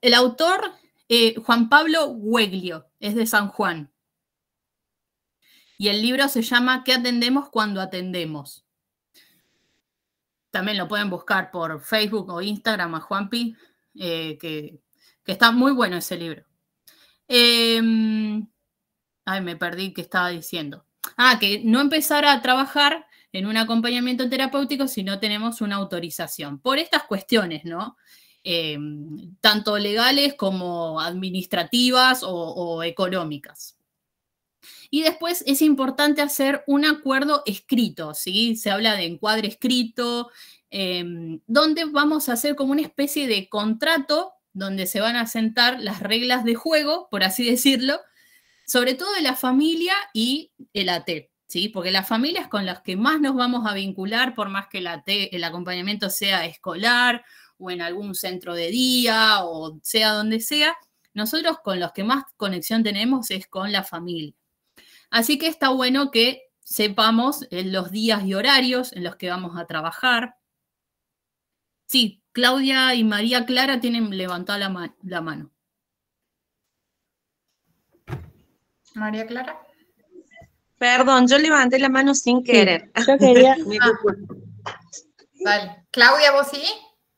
El autor, eh, Juan Pablo Hueglio, es de San Juan. Y el libro se llama ¿Qué atendemos cuando atendemos? También lo pueden buscar por Facebook o Instagram a Juanpi, eh, que, está muy bueno ese libro. Em, ay, me perdí que estaba diciendo. Ah, que no empezar a trabajar en un acompañamiento terapéutico si no tenemos una autorización. Por estas cuestiones, ¿no? Em, tanto legales como administrativas o económicas. Y después es importante hacer un acuerdo escrito, ¿sí? Se habla de encuadre escrito, em, donde vamos a hacer como una especie de contrato donde se van a sentar las reglas de juego, por así decirlo, sobre todo de la familia y el AT, ¿sí? Porque las familias con las que más nos vamos a vincular, por más que el, AT, el acompañamiento sea escolar o en algún centro de día o sea donde sea, nosotros con los que más conexión tenemos es con la familia. Así que está bueno que sepamos eh, los días y horarios en los que vamos a trabajar. Sí, Claudia y María Clara tienen levantada la, mano. María Clara. Perdón, yo levanté la mano sin querer. yo quería. Vale. Claudia, ¿vos sí?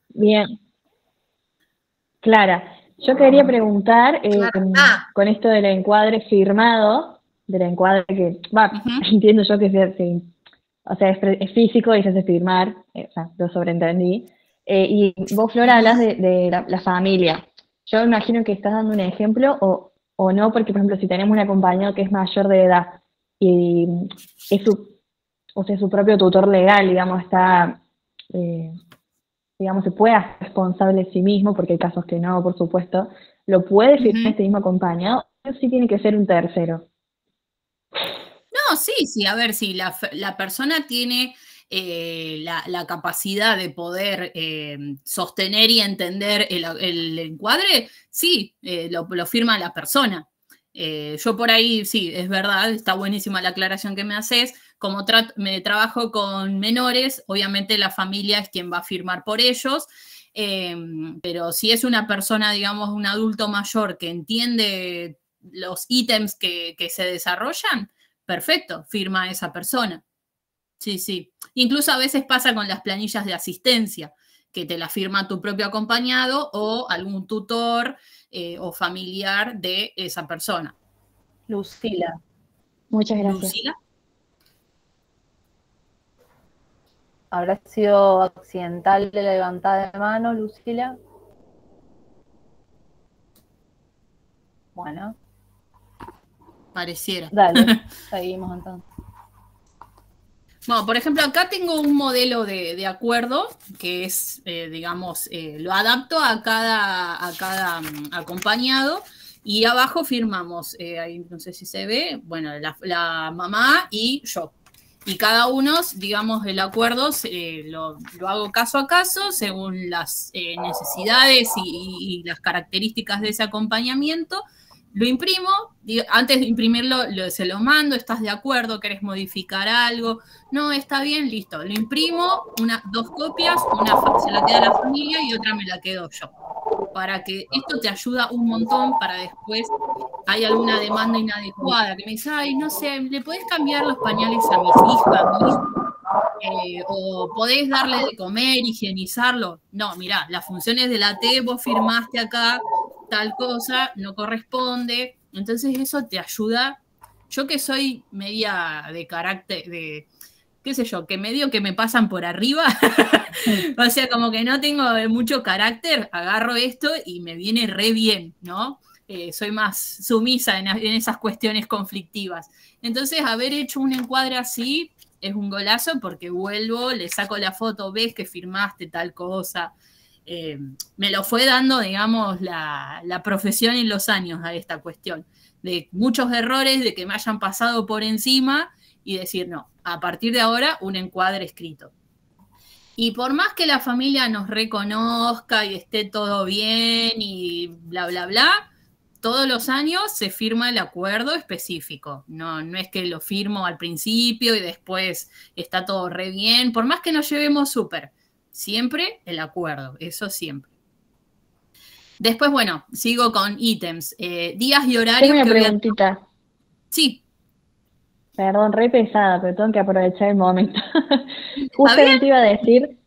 Bien. Clara, yo quería preguntar eh, ah. con, esto del encuadre firmado, del encuadre que, va, entiendo yo que es o sea, es, físico y se hace firmar, eh, o sea, lo sobreentendí. Eh, y vos, Flora, hablas de, la, familia. Yo imagino que estás dando un ejemplo o, o no, porque, por ejemplo, si tenemos un acompañado que es mayor de edad y es su, o sea, su propio tutor legal, digamos, está, eh, digamos, se puede hacer responsable de sí mismo, porque hay casos que no, por supuesto, lo puede firmar este mismo acompañado, pero sí tiene que ser un tercero sí, sí, a ver, si la, persona tiene eh, la, capacidad de poder eh, sostener y entender el, encuadre, sí, eh, lo, firma la persona. yo por ahí, sí, es verdad, está buenísima la aclaración que me haces. Como me trabajo con menores, obviamente la familia es quien va a firmar por ellos. pero si es una persona, digamos, un adulto mayor que entiende los ítems que, que se desarrollan, perfecto, firma esa persona. Sí, sí. Incluso a veces pasa con las planillas de asistencia, que te la firma tu propio acompañado o algún tutor eh, o familiar de esa persona. Lucila, muchas gracias. Lucila. ¿Habrá sido accidental de la levantada de mano, Lucila? Bueno pareciera. Dale, seguimos entonces. Bueno, por ejemplo, acá tengo un modelo de, acuerdo que es, eh, digamos, eh, lo adapto a cada, a cada mm, acompañado y abajo firmamos, eh, ahí no sé si se ve, bueno, la, mamá y yo. Y cada uno, digamos, el acuerdo lo, hago caso a caso según las necesidades y las características de ese acompañamiento lo imprimo, antes de imprimirlo se lo mando, ¿estás de acuerdo? ¿Querés modificar algo? No, está bien, listo. Lo imprimo, dos copias, una se la queda la familia y otra me la quedo yo. Para que esto te ayuda un montón para después, hay alguna demanda inadecuada que me dice, ay, no sé, ¿le podés cambiar los pañales a mis hijas? Eh, o podés darle de comer, higienizarlo. No, mirá, las funciones de la T, vos firmaste acá tal cosa, no corresponde. Entonces eso te ayuda. Yo que soy media de carácter, de qué sé yo, que medio que me pasan por arriba, o sea, como que no tengo mucho carácter, agarro esto y me viene re bien, ¿no? Eh, soy más sumisa en, en, esas cuestiones conflictivas. Entonces, haber hecho un encuadre así es un golazo porque vuelvo, le saco la foto, ves que firmaste tal cosa. Eh, me lo fue dando, digamos, la, la profesión y los años a esta cuestión, de muchos errores, de que me hayan pasado por encima y decir, no, a partir de ahora un encuadre escrito. Y por más que la familia nos reconozca y esté todo bien y bla, bla, bla, todos los años se firma el acuerdo específico. No, no es que lo firmo al principio y después está todo re bien, por más que nos llevemos súper. Siempre el acuerdo, eso siempre. Después, bueno, sigo con ítems. Eh, días y horarios. Tengo una preguntita. Sí. Perdón, re pesada, pero tengo que aprovechar el momento. Justamente iba a decir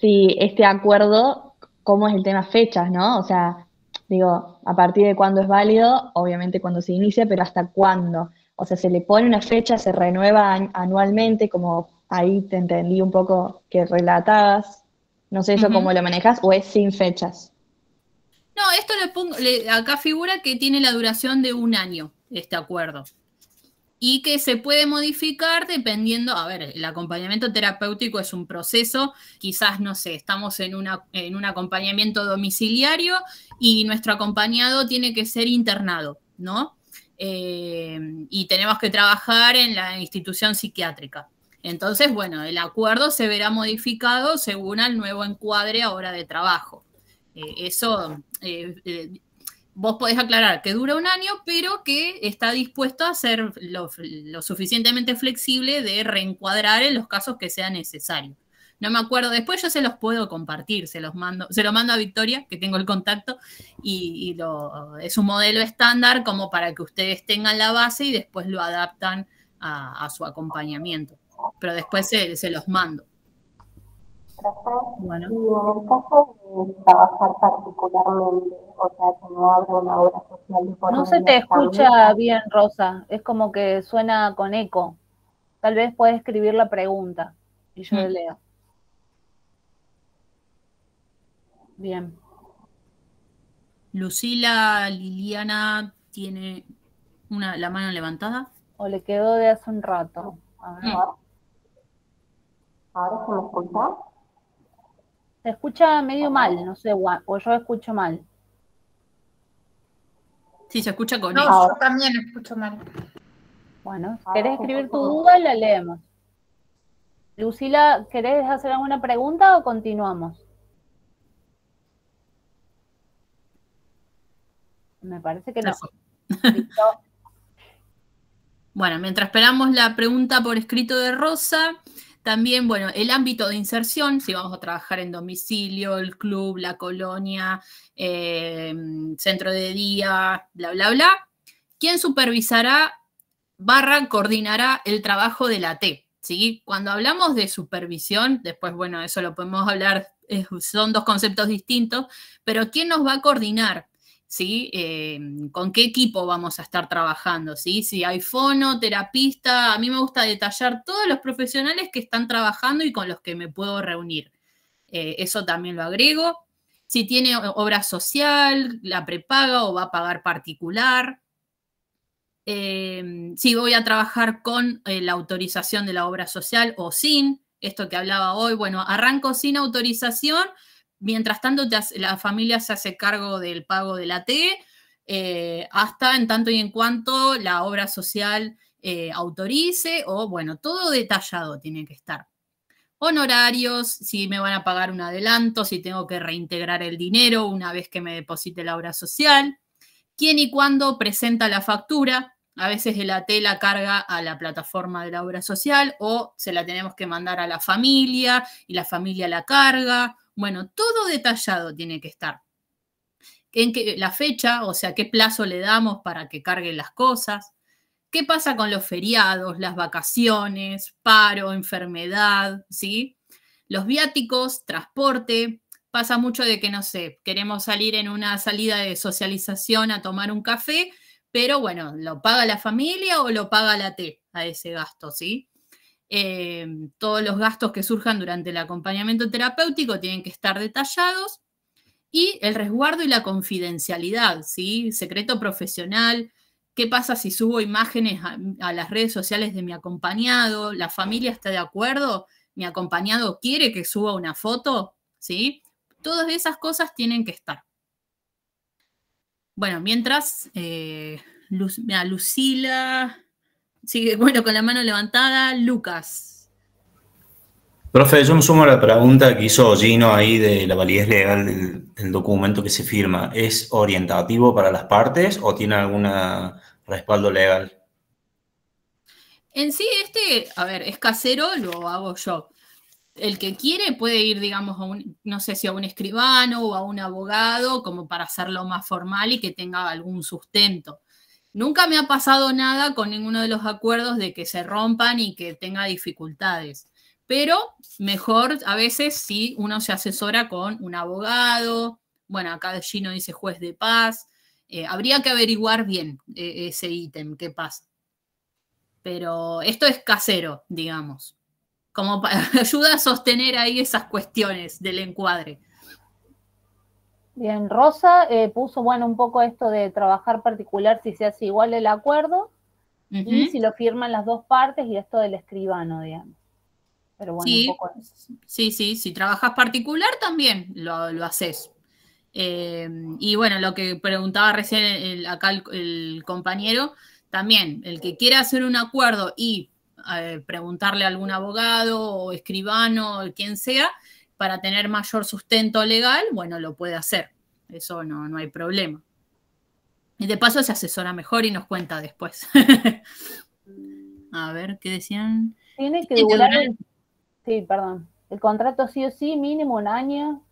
si este acuerdo, cómo es el tema fechas, ¿no? O sea, Digo, a partir de cuándo es válido, obviamente cuando se inicia, pero hasta cuándo. O sea, se le pone una fecha, se renueva anualmente, como ahí te entendí un poco que relatabas. No sé eso cómo lo manejas, o es sin fechas. No, esto le pongo, acá figura que tiene la duración de un año este acuerdo y que se puede modificar dependiendo, a ver, el acompañamiento terapéutico es un proceso, quizás, no sé, estamos en, en un acompañamiento domiciliario y nuestro acompañado tiene que ser internado, ¿no? Eh, y tenemos que trabajar en la institución psiquiátrica. Entonces, bueno, el acuerdo se verá modificado según el nuevo encuadre ahora de trabajo. Eh, eso eh, vos podés aclarar que dura un año, pero que está dispuesto a ser lo, suficientemente flexible de reencuadrar en los casos que sea necesario. No me acuerdo, después yo se los puedo compartir, se los mando, se lo mando a Victoria, que tengo el contacto, y, lo, es un modelo estándar como para que ustedes tengan la base y después lo adaptan a, su acompañamiento. Pero después se, los mando. Bueno. particularmente no se te escucha bien, Rosa, es como que suena con eco. Tal vez puedes escribir la pregunta y yo mm. le leo. Bien. Lucila Liliana tiene una, la mano levantada. O le quedó de hace un rato. A ver. Mm. ¿Ahora se me escucha? Se escucha medio ah. mal, no sé, o yo escucho mal. Sí, se escucha con no, Yo también escucho mal. Bueno, si ah, querés escribir tu duda la leemos. Lucila, ¿querés hacer alguna pregunta o continuamos? Me parece que no. Bueno, mientras esperamos la pregunta por escrito de Rosa, también, bueno, el ámbito de inserción, si vamos a trabajar en domicilio, el club, la colonia, eh, centro de día, bla, bla, bla. ¿Quién supervisará barra coordinará el trabajo de la T? ¿Sí? Cuando hablamos de supervisión, después, bueno, eso lo podemos hablar, son dos conceptos distintos, pero ¿quién nos va a coordinar? ¿sí? Em, con qué equipo vamos a estar trabajando, Si hay fono, terapista, a mí me gusta detallar todos los profesionales que están trabajando y con los que me puedo reunir. Eh, eso también lo agrego. Si tiene obra social, la prepaga o va a pagar particular. Em, si voy a trabajar con eh, la autorización de la obra social o sin, esto que hablaba hoy, bueno, arranco sin autorización, mientras tanto la familia se hace cargo del pago de la T, eh, hasta en tanto y en cuanto la obra social eh, autorice o, bueno, todo detallado tiene que estar. Honorarios, si me van a pagar un adelanto, si tengo que reintegrar el dinero una vez que me deposite la obra social, quién y cuándo presenta la factura. A veces la AT la carga a la plataforma de la obra social o se la tenemos que mandar a la familia y la familia la carga bueno, todo detallado tiene que estar. En que, la fecha, o sea, qué plazo le damos para que carguen las cosas. ¿Qué pasa con los feriados, las vacaciones, paro, enfermedad, ¿sí? Los viáticos, transporte. Pasa mucho de que, no sé, queremos salir en una salida de socialización a tomar un café, pero bueno, lo paga la familia o lo paga la T a ese gasto, ¿sí? Em, todos los gastos que surjan durante el acompañamiento terapéutico tienen que estar detallados y el resguardo y la confidencialidad, ¿sí? Secreto profesional, qué pasa si subo imágenes a, las redes sociales de mi acompañado, la familia está de acuerdo, mi acompañado quiere que suba una foto, ¿sí? Todas esas cosas tienen que estar. Bueno, mientras, eh, Lucila Sigue, bueno, con la mano levantada, Lucas. Profe, yo me sumo a la pregunta que hizo Gino ahí de la validez legal del, documento que se firma. ¿Es orientativo para las partes o tiene algún respaldo legal? En sí, este, a ver, es casero, lo hago yo. El que quiere puede ir, digamos, a un, no sé si a un escribano o a un abogado, como para hacerlo más formal y que tenga algún sustento. Nunca me ha pasado nada con ninguno de los acuerdos de que se rompan y que tenga dificultades. Pero mejor a veces si uno se asesora con un abogado, bueno, acá Gino dice juez de paz, eh, habría que averiguar bien eh, ese ítem, qué pasa. Pero esto es casero, digamos, como ayuda a sostener ahí esas cuestiones del encuadre. Bien, Rosa eh, puso, bueno, un poco esto de trabajar particular si se hace igual el acuerdo si lo firman las dos partes y esto del escribano, digamos. Pero bueno, sí, sí, sí, si trabajas particular también lo, haces. Eh, y bueno, lo que preguntaba recién el, acá el, compañero, también, el que quiera hacer un acuerdo y eh, preguntarle a algún abogado o escribano, quien sea, para tener mayor sustento legal, bueno, lo puede hacer. Eso no, hay problema. Y de paso se asesora mejor y nos cuenta después. A ver, ¿qué decían? Tiene que durar. sí, perdón. El contrato sí o sí, mínimo un año.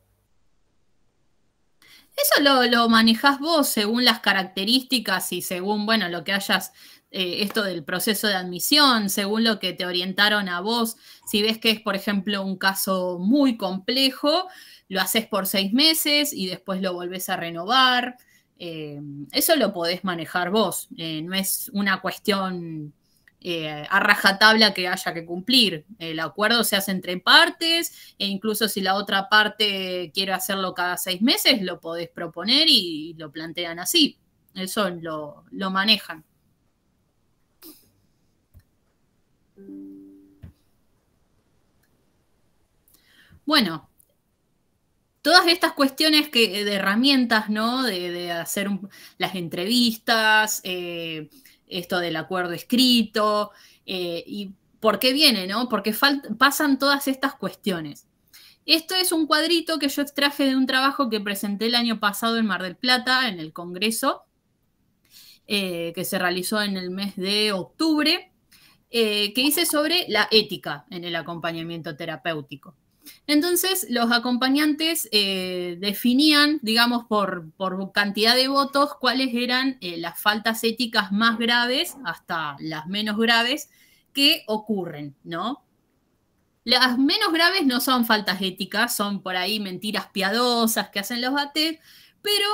Eso lo, lo manejás vos según las características y según, bueno, lo que hayas eh, esto del proceso de admisión, según lo que te orientaron a vos. Si ves que es, por ejemplo, un caso muy complejo, lo haces por seis meses y después lo volvés a renovar. Eh, eso lo podés manejar vos, eh, no es una cuestión a rajatabla que haya que cumplir. El acuerdo se hace entre partes e incluso si la otra parte quiere hacerlo cada seis meses, lo podés proponer y, lo plantean así. Eso lo, lo manejan. Bueno, todas estas cuestiones que, de herramientas, ¿no? De, hacer las entrevistas, eh, esto del acuerdo escrito, eh, y por qué viene, ¿no? Porque pasan todas estas cuestiones. Esto es un cuadrito que yo extraje de un trabajo que presenté el año pasado en Mar del Plata, en el Congreso, eh, que se realizó en el mes de octubre. Eh, que hice sobre la ética en el acompañamiento terapéutico. Entonces, los acompañantes eh, definían, digamos, por, cantidad de votos, cuáles eran eh, las faltas éticas más graves hasta las menos graves que ocurren, ¿no? Las menos graves no son faltas éticas, son por ahí mentiras piadosas que hacen los bates pero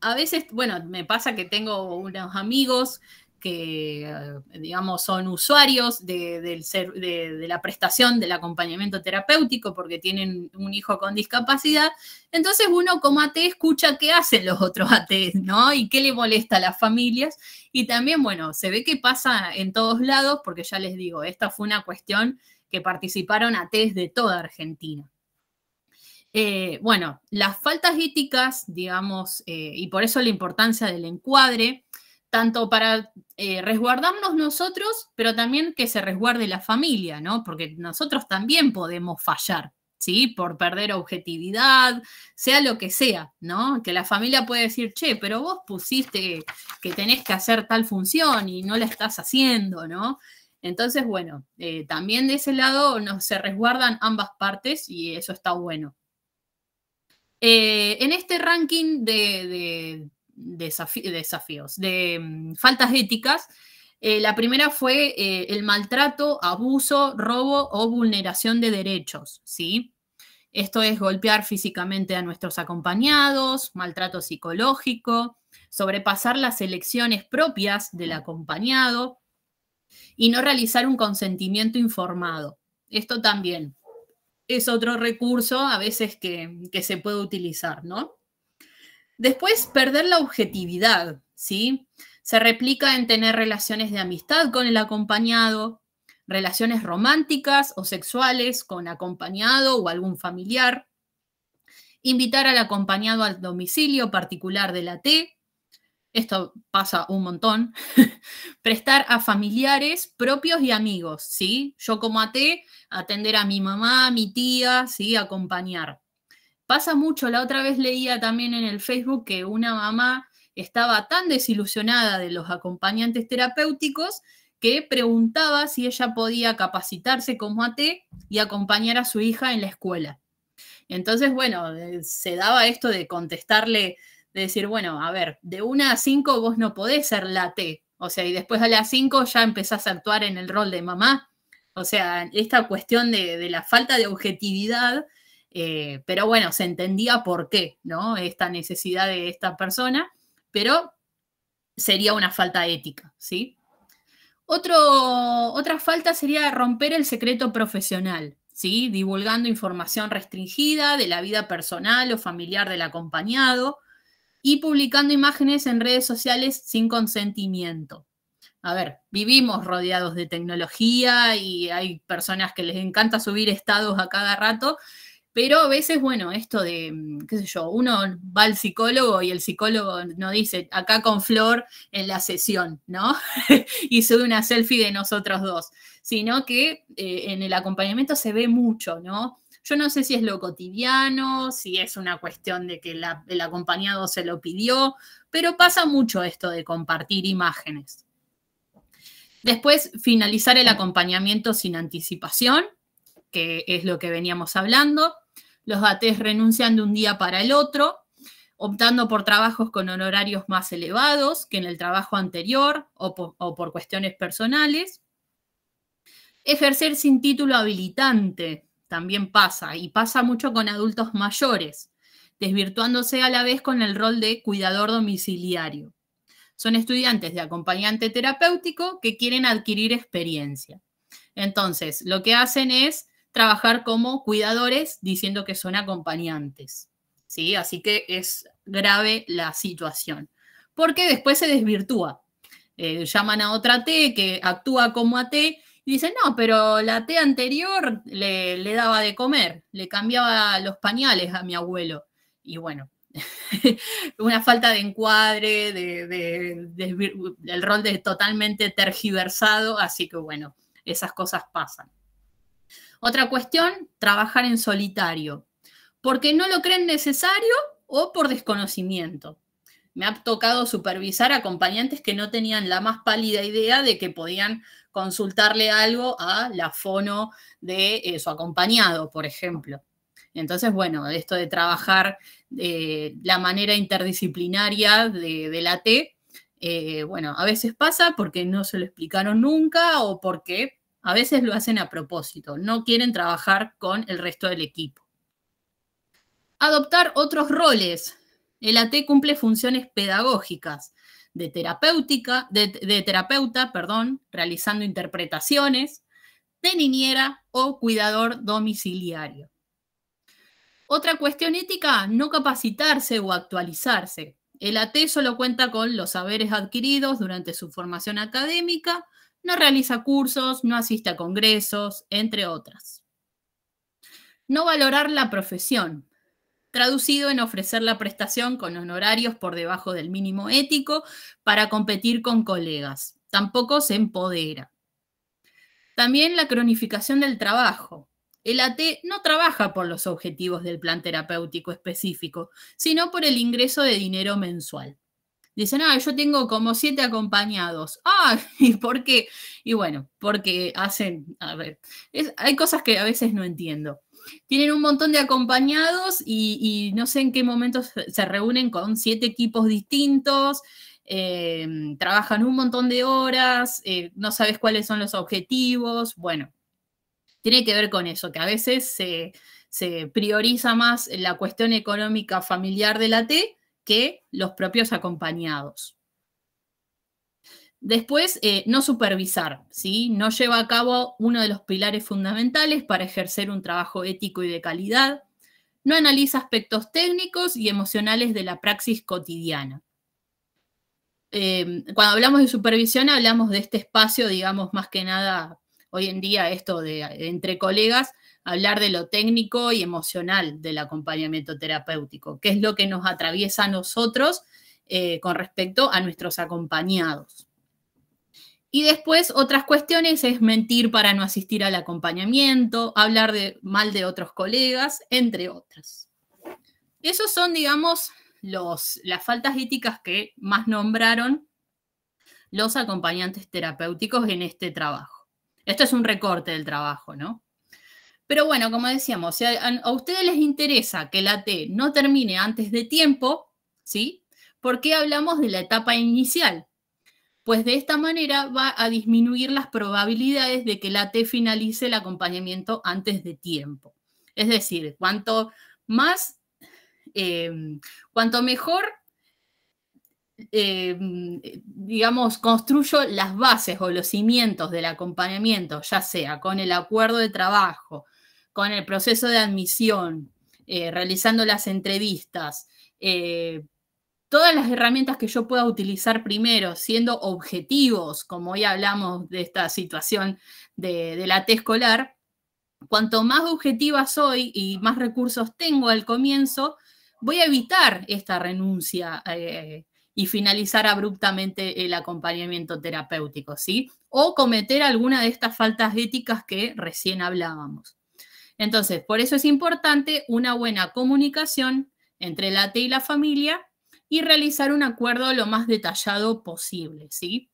a veces, bueno, me pasa que tengo unos amigos que, eh, digamos, son usuarios de, del de, la prestación del acompañamiento terapéutico porque tienen un hijo con discapacidad. Entonces uno como AT escucha qué hacen los otros AT, ¿no? Y qué le molesta a las familias. Y también, bueno, se ve que pasa en todos lados, porque ya les digo, esta fue una cuestión que participaron ATs de toda Argentina. Eh, bueno, las faltas éticas, digamos, eh, y por eso la importancia del encuadre, tanto para eh, resguardarnos nosotros, pero también que se resguarde la familia, ¿no? Porque nosotros también podemos fallar, ¿sí? Por perder objetividad, sea lo que sea, ¿no? Que la familia puede decir, che, pero vos pusiste que tenés que hacer tal función y no la estás haciendo, ¿no? Entonces, bueno, eh, también de ese lado se resguardan ambas partes y eso está bueno. Eh, en este ranking de desafíos, de mm, faltas éticas. Eh, la primera fue eh, el maltrato, abuso, robo o vulneración de derechos, ¿sí? Esto es golpear físicamente a nuestros acompañados, maltrato psicológico, sobrepasar las elecciones propias del acompañado y no realizar un consentimiento informado. Esto también es otro recurso a veces que se puede utilizar, ¿no? Después, perder la objetividad, ¿sí? Se replica en tener relaciones de amistad con el acompañado, relaciones románticas o sexuales con acompañado o algún familiar, invitar al acompañado al domicilio particular de la T, esto pasa un montón, prestar a familiares propios y amigos, ¿sí? Yo como AT, atender a mi mamá, mi tía, ¿sí? Acompañar. Pasa mucho, la otra vez leía también en el Facebook que una mamá estaba tan desilusionada de los acompañantes terapéuticos que preguntaba si ella podía capacitarse como AT y acompañar a su hija en la escuela. Entonces, bueno, eh, se daba esto de contestarle, de decir, bueno, a ver, de una a cinco vos no podés ser la T, o sea, y después a las cinco ya empezás a actuar en el rol de mamá. O sea, esta cuestión de, de la falta de objetividad eh, pero bueno, se entendía por qué, ¿no? Esta necesidad de esta persona, pero sería una falta ética, ¿sí? otra falta sería romper el secreto profesional, ¿sí? Divulgando información restringida de la vida personal o familiar del acompañado y publicando imágenes en redes sociales sin consentimiento. A ver, vivimos rodeados de tecnología y hay personas que les encanta subir estados a cada rato pero a veces, bueno, esto de, mm, qué sé yo, uno va al psicólogo y el psicólogo nos dice, acá con Flor en la sesión, ¿no? y sube una selfie de nosotros dos, sino que eh, en el acompañamiento se ve mucho, ¿no? Yo no sé si es lo cotidiano, si es una cuestión de que el acompañado se lo pidió, pero pasa mucho esto de compartir imágenes. Después, finalizar el acompañamiento sin anticipación, que es lo que veníamos hablando los ATEs renuncian de un día para el otro, optando por trabajos con honorarios más elevados que en el trabajo anterior o por cuestiones personales. Ejercer sin título habilitante también pasa, y pasa mucho con adultos mayores, desvirtuándose a la vez con el rol de cuidador domiciliario. Son estudiantes de acompañante terapéutico que quieren adquirir experiencia. Entonces, lo que hacen es trabajar como cuidadores diciendo que son acompañantes. ¿sí? Así que es grave la situación, porque después se desvirtúa. Eh, llaman a otra T que actúa como T y dicen, no, pero la T anterior le, daba de comer, le cambiaba los pañales a mi abuelo. Y bueno, una falta de encuadre, el rol de totalmente tergiversado, así que bueno, esas cosas pasan. Otra cuestión, trabajar en solitario, porque no lo creen necesario o por desconocimiento. Me ha tocado supervisar acompañantes que no tenían la más pálida idea de que podían consultarle algo a la fono de eh, su acompañado, por ejemplo. Entonces, bueno, esto de trabajar de eh, la manera interdisciplinaria de, la T, eh, bueno, a veces pasa porque no se lo explicaron nunca o porque a veces lo hacen a propósito, no quieren trabajar con el resto del equipo. Adoptar otros roles. El AT cumple funciones pedagógicas, de, terapéutica, de, terapeuta, perdón, realizando interpretaciones, de niñera o cuidador domiciliario. Otra cuestión ética, no capacitarse o actualizarse. El AT solo cuenta con los saberes adquiridos durante su formación académica no realiza cursos, no asiste a congresos, entre otras. No valorar la profesión, traducido en ofrecer la prestación con honorarios por debajo del mínimo ético para competir con colegas. Tampoco se empodera. También la cronificación del trabajo. El AT no trabaja por los objetivos del plan terapéutico específico, sino por el ingreso de dinero mensual. Dicen, ah, yo tengo como siete acompañados. Ah, ¿y por qué? Y bueno, porque hacen, a ver, hay cosas que a veces no entiendo. Tienen un montón de acompañados y, no sé en qué momentos se reúnen con siete equipos distintos, em, trabajan un montón de horas, eh, no sabes cuáles son los objetivos. Bueno, tiene que ver con eso, que a veces se, se prioriza más la cuestión económica familiar de la T que los propios acompañados. Después, eh, no supervisar, ¿sí? No lleva a cabo uno de los pilares fundamentales para ejercer un trabajo ético y de calidad. No analiza aspectos técnicos y emocionales de la praxis cotidiana. Em, cuando hablamos de supervisión, hablamos de este espacio, digamos, más que nada, hoy en día, esto de entre colegas, hablar de lo técnico y emocional del acompañamiento terapéutico, ¿Qué es lo que nos atraviesa a nosotros eh, con respecto a nuestros acompañados. Y después otras cuestiones es mentir para no asistir al acompañamiento, hablar de, mal de otros colegas, entre otras. Esos son, digamos, los, las faltas éticas que más nombraron los acompañantes terapéuticos en este trabajo. Esto es un recorte del trabajo, ¿no? Pero bueno, como decíamos, a, ustedes les interesa que la T no termine antes de tiempo, ¿sí? ¿Por qué hablamos de la etapa inicial? Pues de esta manera va a disminuir las probabilidades de que la T finalice el acompañamiento antes de tiempo. Es decir, cuanto más, eh, cuanto mejor, eh, digamos, construyo las bases o los cimientos del acompañamiento, ya sea con el acuerdo de trabajo, con el proceso de admisión, eh, realizando las entrevistas, eh, todas las herramientas que yo pueda utilizar primero, siendo objetivos, como hoy hablamos de esta situación de, la T escolar, cuanto más objetiva soy y más recursos tengo al comienzo, voy a evitar esta renuncia eh, y finalizar abruptamente el acompañamiento terapéutico, ¿sí? O cometer alguna de estas faltas éticas que recién hablábamos. Entonces, por eso es importante una buena comunicación entre la AT y la familia y realizar un acuerdo lo más detallado posible, ¿sí?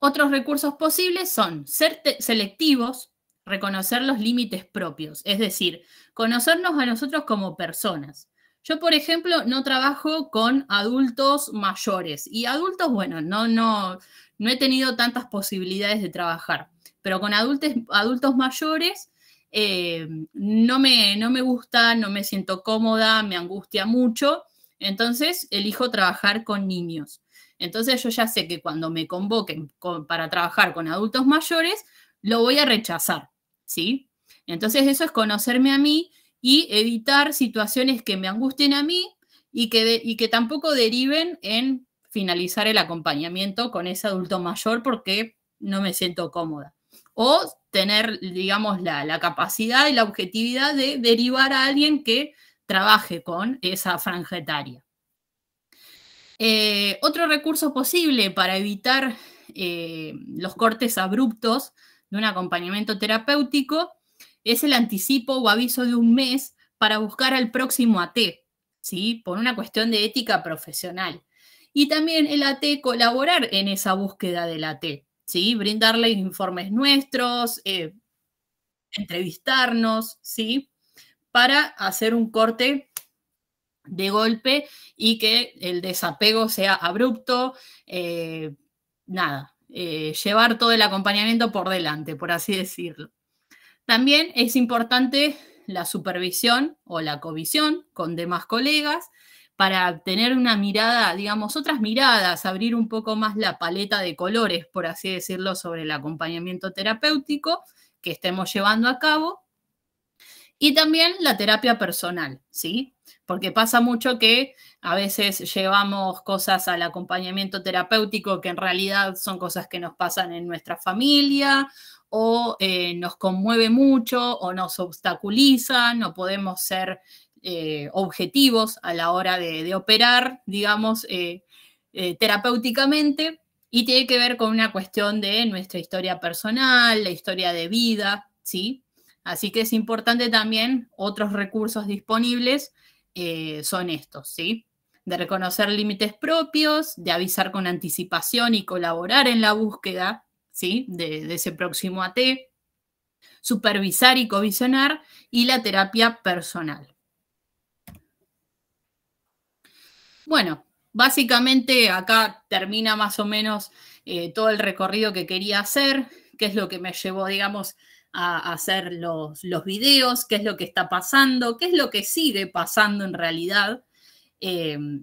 Otros recursos posibles son ser selectivos, reconocer los límites propios, es decir, conocernos a nosotros como personas. Yo, por ejemplo, no trabajo con adultos mayores y adultos, bueno, no, no, no he tenido tantas posibilidades de trabajar pero con adultos, adultos mayores eh, no, me, no me gusta, no me siento cómoda, me angustia mucho, entonces elijo trabajar con niños. Entonces yo ya sé que cuando me convoquen para trabajar con adultos mayores, lo voy a rechazar, ¿sí? Entonces eso es conocerme a mí y evitar situaciones que me angustien a mí y que, y que tampoco deriven en finalizar el acompañamiento con ese adulto mayor porque no me siento cómoda o tener, digamos, la, capacidad y la objetividad de derivar a alguien que trabaje con esa franja eh, otro recurso posible para evitar eh, los cortes abruptos de un acompañamiento terapéutico es el anticipo o aviso de un mes para buscar al próximo AT, ¿sí? por una cuestión de ética profesional. Y también el AT colaborar en esa búsqueda del AT. ¿sí? Brindarles informes nuestros, eh, entrevistarnos, ¿sí? Para hacer un corte de golpe y que el desapego sea abrupto, eh, nada, eh, llevar todo el acompañamiento por delante, por así decirlo. También es importante la supervisión o la covisión con demás colegas, para tener una mirada, digamos, otras miradas, abrir un poco más la paleta de colores, por así decirlo, sobre el acompañamiento terapéutico que estemos llevando a cabo. Y también la terapia personal, ¿sí? Porque pasa mucho que a veces llevamos cosas al acompañamiento terapéutico que en realidad son cosas que nos pasan en nuestra familia o eh, nos conmueve mucho o nos obstaculiza, no podemos ser eh, objetivos a la hora de, operar, digamos, eh, eh, terapéuticamente, y tiene que ver con una cuestión de nuestra historia personal, la historia de vida, ¿sí? Así que es importante también, otros recursos disponibles son estos, ¿sí? De reconocer límites propios, de avisar con anticipación y colaborar en la búsqueda, ¿sí? De, de ese próximo AT, supervisar y covisionar, y la terapia personal. Bueno, básicamente acá termina más o menos eh, todo el recorrido que quería hacer, qué es lo que me llevó, digamos, a hacer los, los videos, qué es lo que está pasando, qué es lo que sigue pasando en realidad. Em,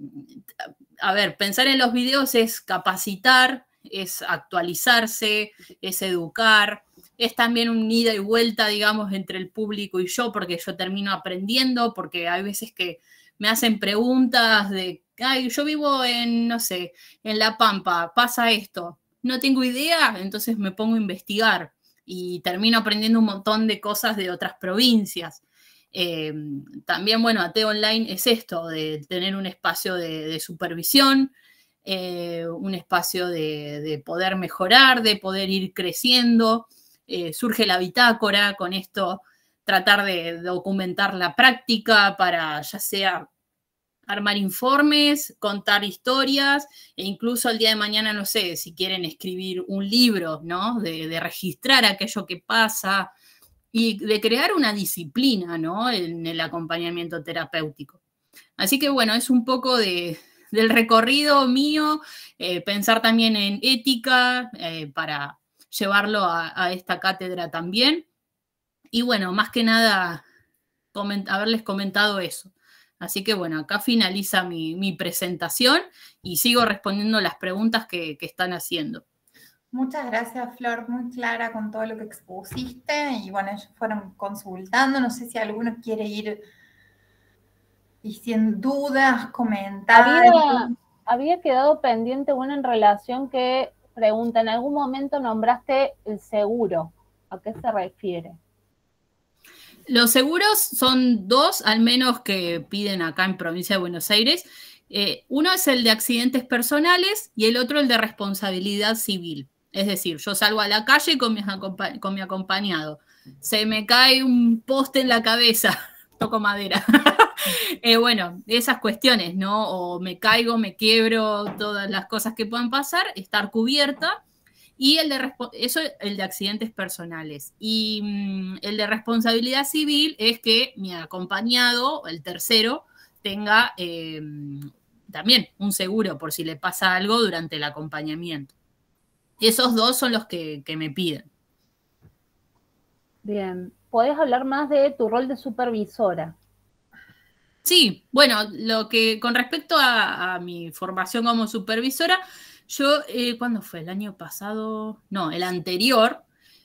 a ver, pensar en los videos es capacitar, es actualizarse, es educar, es también un ida y vuelta, digamos, entre el público y yo, porque yo termino aprendiendo, porque hay veces que me hacen preguntas de ay, yo vivo en, no sé, en La Pampa, pasa esto, no tengo idea, entonces me pongo a investigar y termino aprendiendo un montón de cosas de otras provincias. Em, también, bueno, AT Online es esto, de tener un espacio de, supervisión, eh, un espacio de, poder mejorar, de poder ir creciendo. Eh, surge la bitácora con esto, tratar de documentar la práctica para ya sea armar informes, contar historias e incluso el día de mañana, no sé, si quieren escribir un libro, ¿no? De, registrar aquello que pasa y de crear una disciplina, ¿no? En el acompañamiento terapéutico. Así que bueno, es un poco del recorrido mío, eh, pensar también en ética eh, para llevarlo a, esta cátedra también. Y bueno, más que nada, haberles comentado eso. Así que bueno, acá finaliza mi, presentación y sigo respondiendo las preguntas que, están haciendo. Muchas gracias, Flor, muy clara con todo lo que expusiste. Y bueno, ellos fueron consultando. No sé si alguno quiere ir y diciendo dudas, comentarios. Había, había, quedado pendiente una en relación que pregunta: ¿en algún momento nombraste el seguro? ¿A qué se refiere? Los seguros son dos, al menos, que piden acá en provincia de Buenos Aires. Eh, uno es el de accidentes personales y el otro el de responsabilidad civil. Es decir, yo salgo a la calle con, mi acompañado. Se me cae un poste en la cabeza, toco madera. Eh, bueno, esas cuestiones, ¿no? O me caigo, me quiebro, todas las cosas que puedan pasar, estar cubierta y el de, eso, el de accidentes personales. Y mm, el de responsabilidad civil es que mi acompañado, el tercero, tenga eh, también un seguro por si le pasa algo durante el acompañamiento. Y Esos dos son los que, me piden. Bien, ¿Puedes hablar más de tu rol de supervisora? Sí, bueno, lo que con respecto a mi formación como supervisora, yo, eh, ¿cuándo fue? ¿El año pasado? No, el anterior,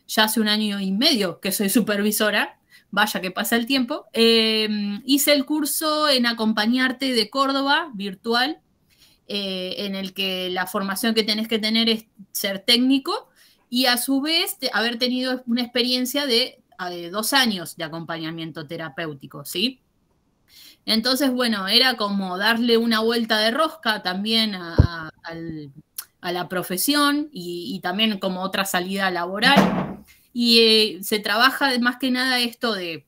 ya hace un año y medio que soy supervisora, vaya que pasa el tiempo, eh, hice el curso en acompañarte de Córdoba, virtual, eh, en el que la formación que tenés que tener es ser técnico y a su vez haber tenido una experiencia ah, de, dos años de acompañamiento terapéutico, ¿sí? Entonces, bueno, era como darle una vuelta de rosca también al, a la profesión y, también como otra salida laboral. Y eh, se trabaja más que nada esto de,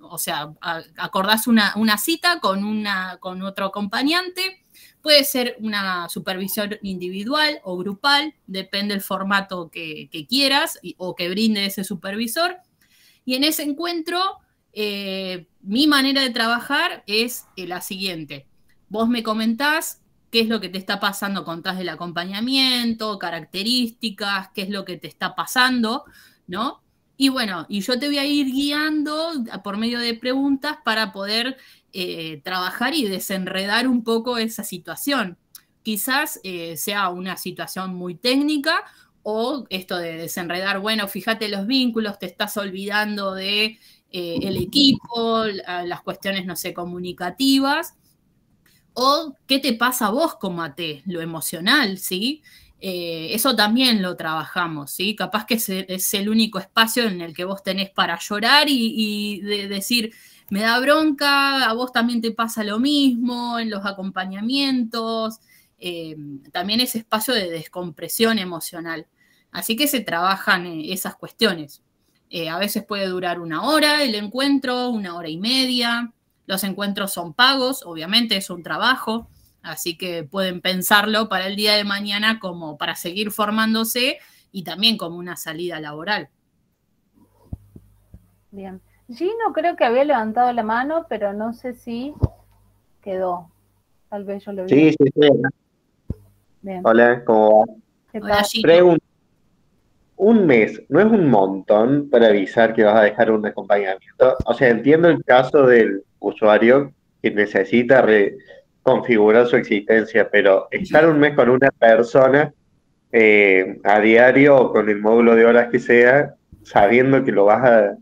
o sea, acordás una, cita con, una, con otro acompañante, puede ser una supervisión individual o grupal, depende del formato que, quieras o que brinde ese supervisor. Y en ese encuentro, eh, mi manera de trabajar es eh, la siguiente. Vos me comentás qué es lo que te está pasando, contás del acompañamiento, características, qué es lo que te está pasando, ¿no? Y bueno, y yo te voy a ir guiando por medio de preguntas para poder eh, trabajar y desenredar un poco esa situación. Quizás eh, sea una situación muy técnica o esto de desenredar, bueno, fíjate los vínculos, te estás olvidando de eh, el equipo, las cuestiones, no sé, comunicativas o qué te pasa a vos como a ti? lo emocional, ¿sí? Eh, eso también lo trabajamos, ¿sí? Capaz que es, el único espacio en el que vos tenés para llorar y, decir, me da bronca, a vos también te pasa lo mismo en los acompañamientos, eh, también ese espacio de descompresión emocional. Así que se trabajan eh, esas cuestiones. a veces puede durar una hora el encuentro, una hora y media, los encuentros son pagos, obviamente es un trabajo, así que pueden pensarlo para el día de mañana como para seguir formándose y también como una salida laboral. Bien. Gino creo que había levantado la mano, pero no sé si quedó. Tal vez yo lo vi. Sí, sí, sí. Bien. Hola, ¿cómo va? Pregunta un mes no es un montón para avisar que vas a dejar un acompañamiento. O sea, entiendo el caso del usuario que necesita reconfigurar su existencia, pero estar un mes con una persona eh, a diario o con el módulo de horas que sea, sabiendo que lo vas a,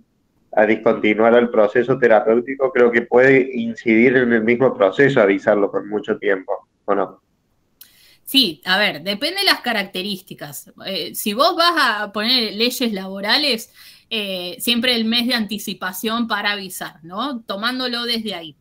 a discontinuar al proceso terapéutico, creo que puede incidir en el mismo proceso avisarlo por mucho tiempo, ¿o no? Sí, a ver, depende de las características. Eh, si vos vas a poner leyes laborales, eh, siempre el mes de anticipación para avisar, ¿no? Tomándolo desde ahí.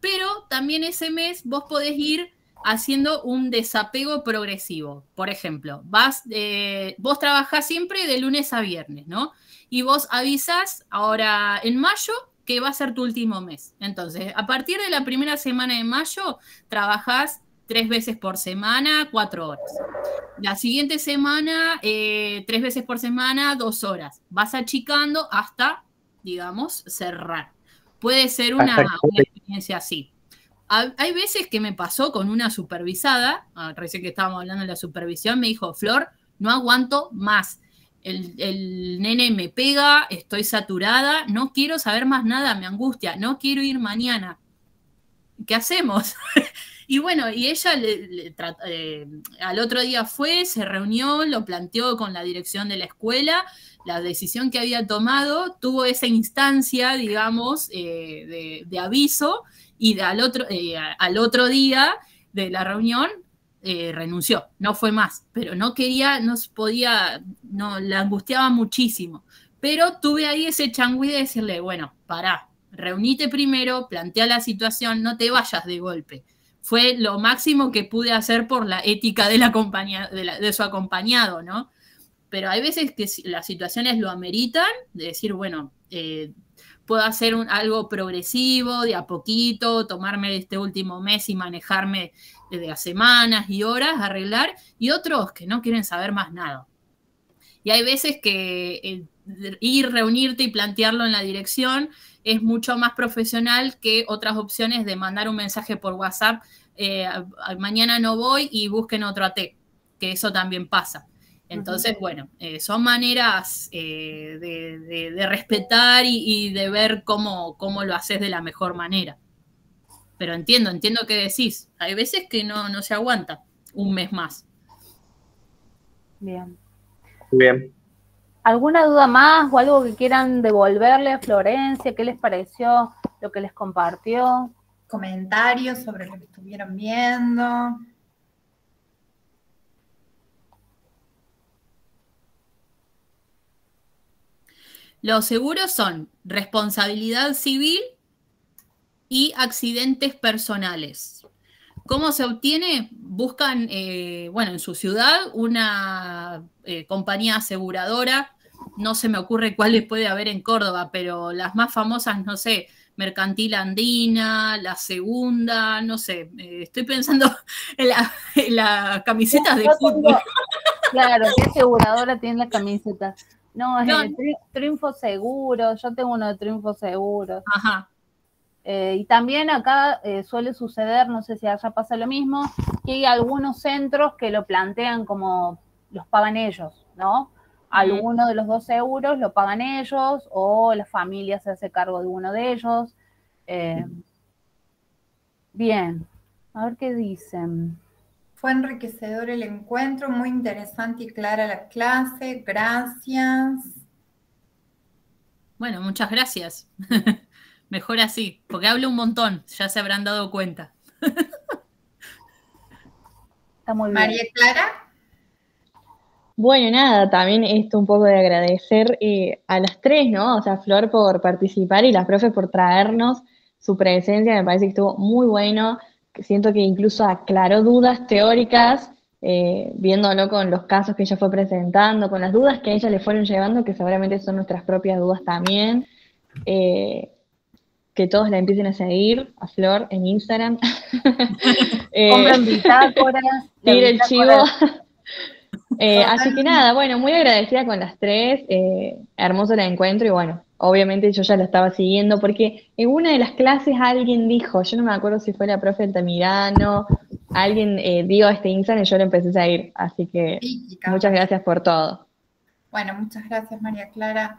Pero también ese mes vos podés ir haciendo un desapego progresivo. Por ejemplo, vas, eh, vos trabajás siempre de lunes a viernes, ¿no? Y vos avisas ahora en mayo que va a ser tu último mes. Entonces, a partir de la primera semana de mayo, trabajás tres veces por semana, cuatro horas. La siguiente semana, eh, tres veces por semana, dos horas. Vas achicando hasta, digamos, cerrar. Puede ser una, experiencia así. Hay veces que me pasó con una supervisada, ah, recién que estábamos hablando de la supervisión, me dijo, Flor, no aguanto más. El, el, nene me pega, estoy saturada, no quiero saber más nada, me angustia, no quiero ir mañana. ¿Qué hacemos? Y bueno, y ella eh, al otro día fue, se reunió, lo planteó con la dirección de la escuela, la decisión que había tomado, tuvo esa instancia, digamos, eh, de, aviso y al, otro, eh, al otro día de la reunión renunció, no fue más, pero no quería, no podía, no, la angustiaba muchísimo. Pero tuve ahí ese changüí de decirle, bueno, pará, reunite primero, plantea la situación, no te vayas de golpe fue lo máximo que pude hacer por la ética de, la compañía, de, su acompañado, ¿no? Pero hay veces que las situaciones lo ameritan, de decir, bueno, eh, puedo hacer un, algo progresivo, de a poquito, tomarme este último mes y manejarme desde a semanas y horas, arreglar, y otros que no quieren saber más nada. Y hay veces que eh, ir, reunirte y plantearlo en la dirección es mucho más profesional que otras opciones de mandar un mensaje por WhatsApp, eh, mañana no voy y busquen otro AT, que eso también pasa. Entonces, bueno, eh, son maneras eh, de, respetar y, de ver cómo, cómo lo haces de la mejor manera. Pero entiendo, entiendo que decís. Hay veces que no, no se aguanta un mes más. Bien. Bien. ¿Alguna duda más o algo que quieran devolverle a Florencia? ¿Qué les pareció lo que les compartió? Comentarios sobre lo que estuvieron viendo. Los seguros son responsabilidad civil y accidentes personales. ¿Cómo se obtiene? Buscan, eh, bueno, en su ciudad una eh, compañía aseguradora no se me ocurre cuáles puede haber en Córdoba, pero las más famosas, no sé, Mercantil Andina, la segunda, no sé, eh, estoy pensando en las camisetas de fútbol. claro, ¿qué aseguradora tiene la camiseta? No, es Triunfo Seguro, yo tengo uno de Triunfo Seguro. Ajá. Eh, y también acá eh, suele suceder, no sé si allá pasa lo mismo, que hay algunos centros que lo plantean como los pagan ellos, ¿no? alguno de los dos euros lo pagan ellos o la familia se hace cargo de uno de ellos. Eh, bien, a ver qué dicen. Fue enriquecedor el encuentro, muy interesante y clara la clase. Gracias. Bueno, muchas gracias. Mejor así, porque hablo un montón, ya se habrán dado cuenta. Está muy bien. María Clara. Bueno, nada, también esto un poco de agradecer eh, a las tres, ¿no? O sea, Flor por participar y las profes por traernos su presencia, me parece que estuvo muy bueno, siento que incluso aclaró dudas teóricas, eh, viéndolo con los casos que ella fue presentando, con las dudas que a ella le fueron llevando, que seguramente son nuestras propias dudas también. Eh, que todos la empiecen a seguir, a Flor, en Instagram. Compran bitácoras. Tira el chivo. Eh, así que nada, bueno, muy agradecida con las tres, eh, hermoso el encuentro y bueno, obviamente yo ya la estaba siguiendo porque en una de las clases alguien dijo, yo no me acuerdo si fue la profe Altamirano, alguien eh, dio este Instagram y yo lo empecé a ir, así que muchas gracias por todo. Bueno, muchas gracias María Clara.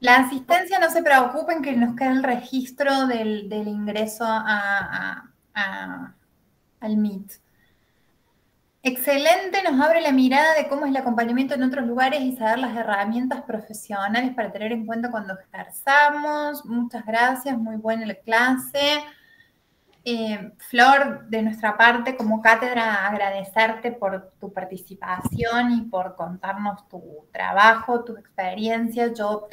La asistencia, no se preocupen que nos queda el registro del, ingreso al MIT. Excelente, nos abre la mirada de cómo es el acompañamiento en otros lugares y saber las herramientas profesionales para tener en cuenta cuando ejerzamos. Muchas gracias, muy buena la clase. Eh, Flor, de nuestra parte como cátedra, agradecerte por tu participación y por contarnos tu trabajo, tus experiencias. Yo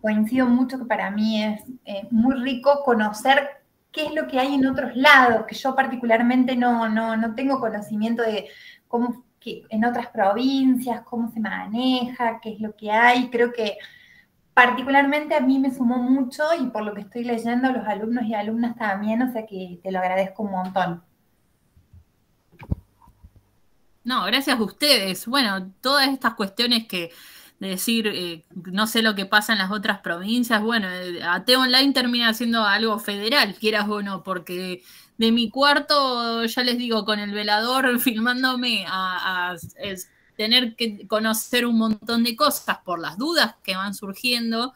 coincido mucho que para mí es eh, muy rico conocer qué es lo que hay en otros lados, que yo particularmente no, no, no tengo conocimiento de cómo que en otras provincias, cómo se maneja, qué es lo que hay. Creo que particularmente a mí me sumó mucho y por lo que estoy leyendo, los alumnos y alumnas también, o sea que te lo agradezco un montón. No, gracias a ustedes. Bueno, todas estas cuestiones que decir, eh, no sé lo que pasa en las otras provincias. Bueno, eh, AT Online termina siendo algo federal, quieras o no, porque de mi cuarto, ya les digo, con el velador filmándome a, a tener que conocer un montón de cosas por las dudas que van surgiendo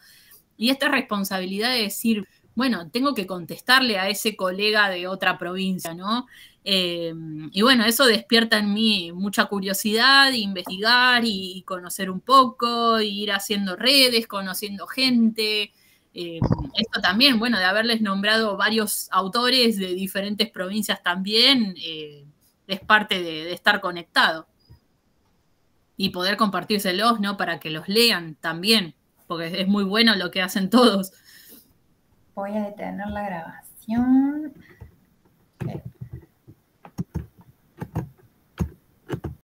y esta responsabilidad de decir, bueno, tengo que contestarle a ese colega de otra provincia, ¿no? Eh, y bueno, eso despierta en mí mucha curiosidad, investigar y conocer un poco, ir haciendo redes, conociendo gente. Eh, esto también, bueno, de haberles nombrado varios autores de diferentes provincias también, eh, es parte de, estar conectado. Y poder compartírselos, ¿no? Para que los lean también, porque es muy bueno lo que hacen todos. Voy a detener la grabación.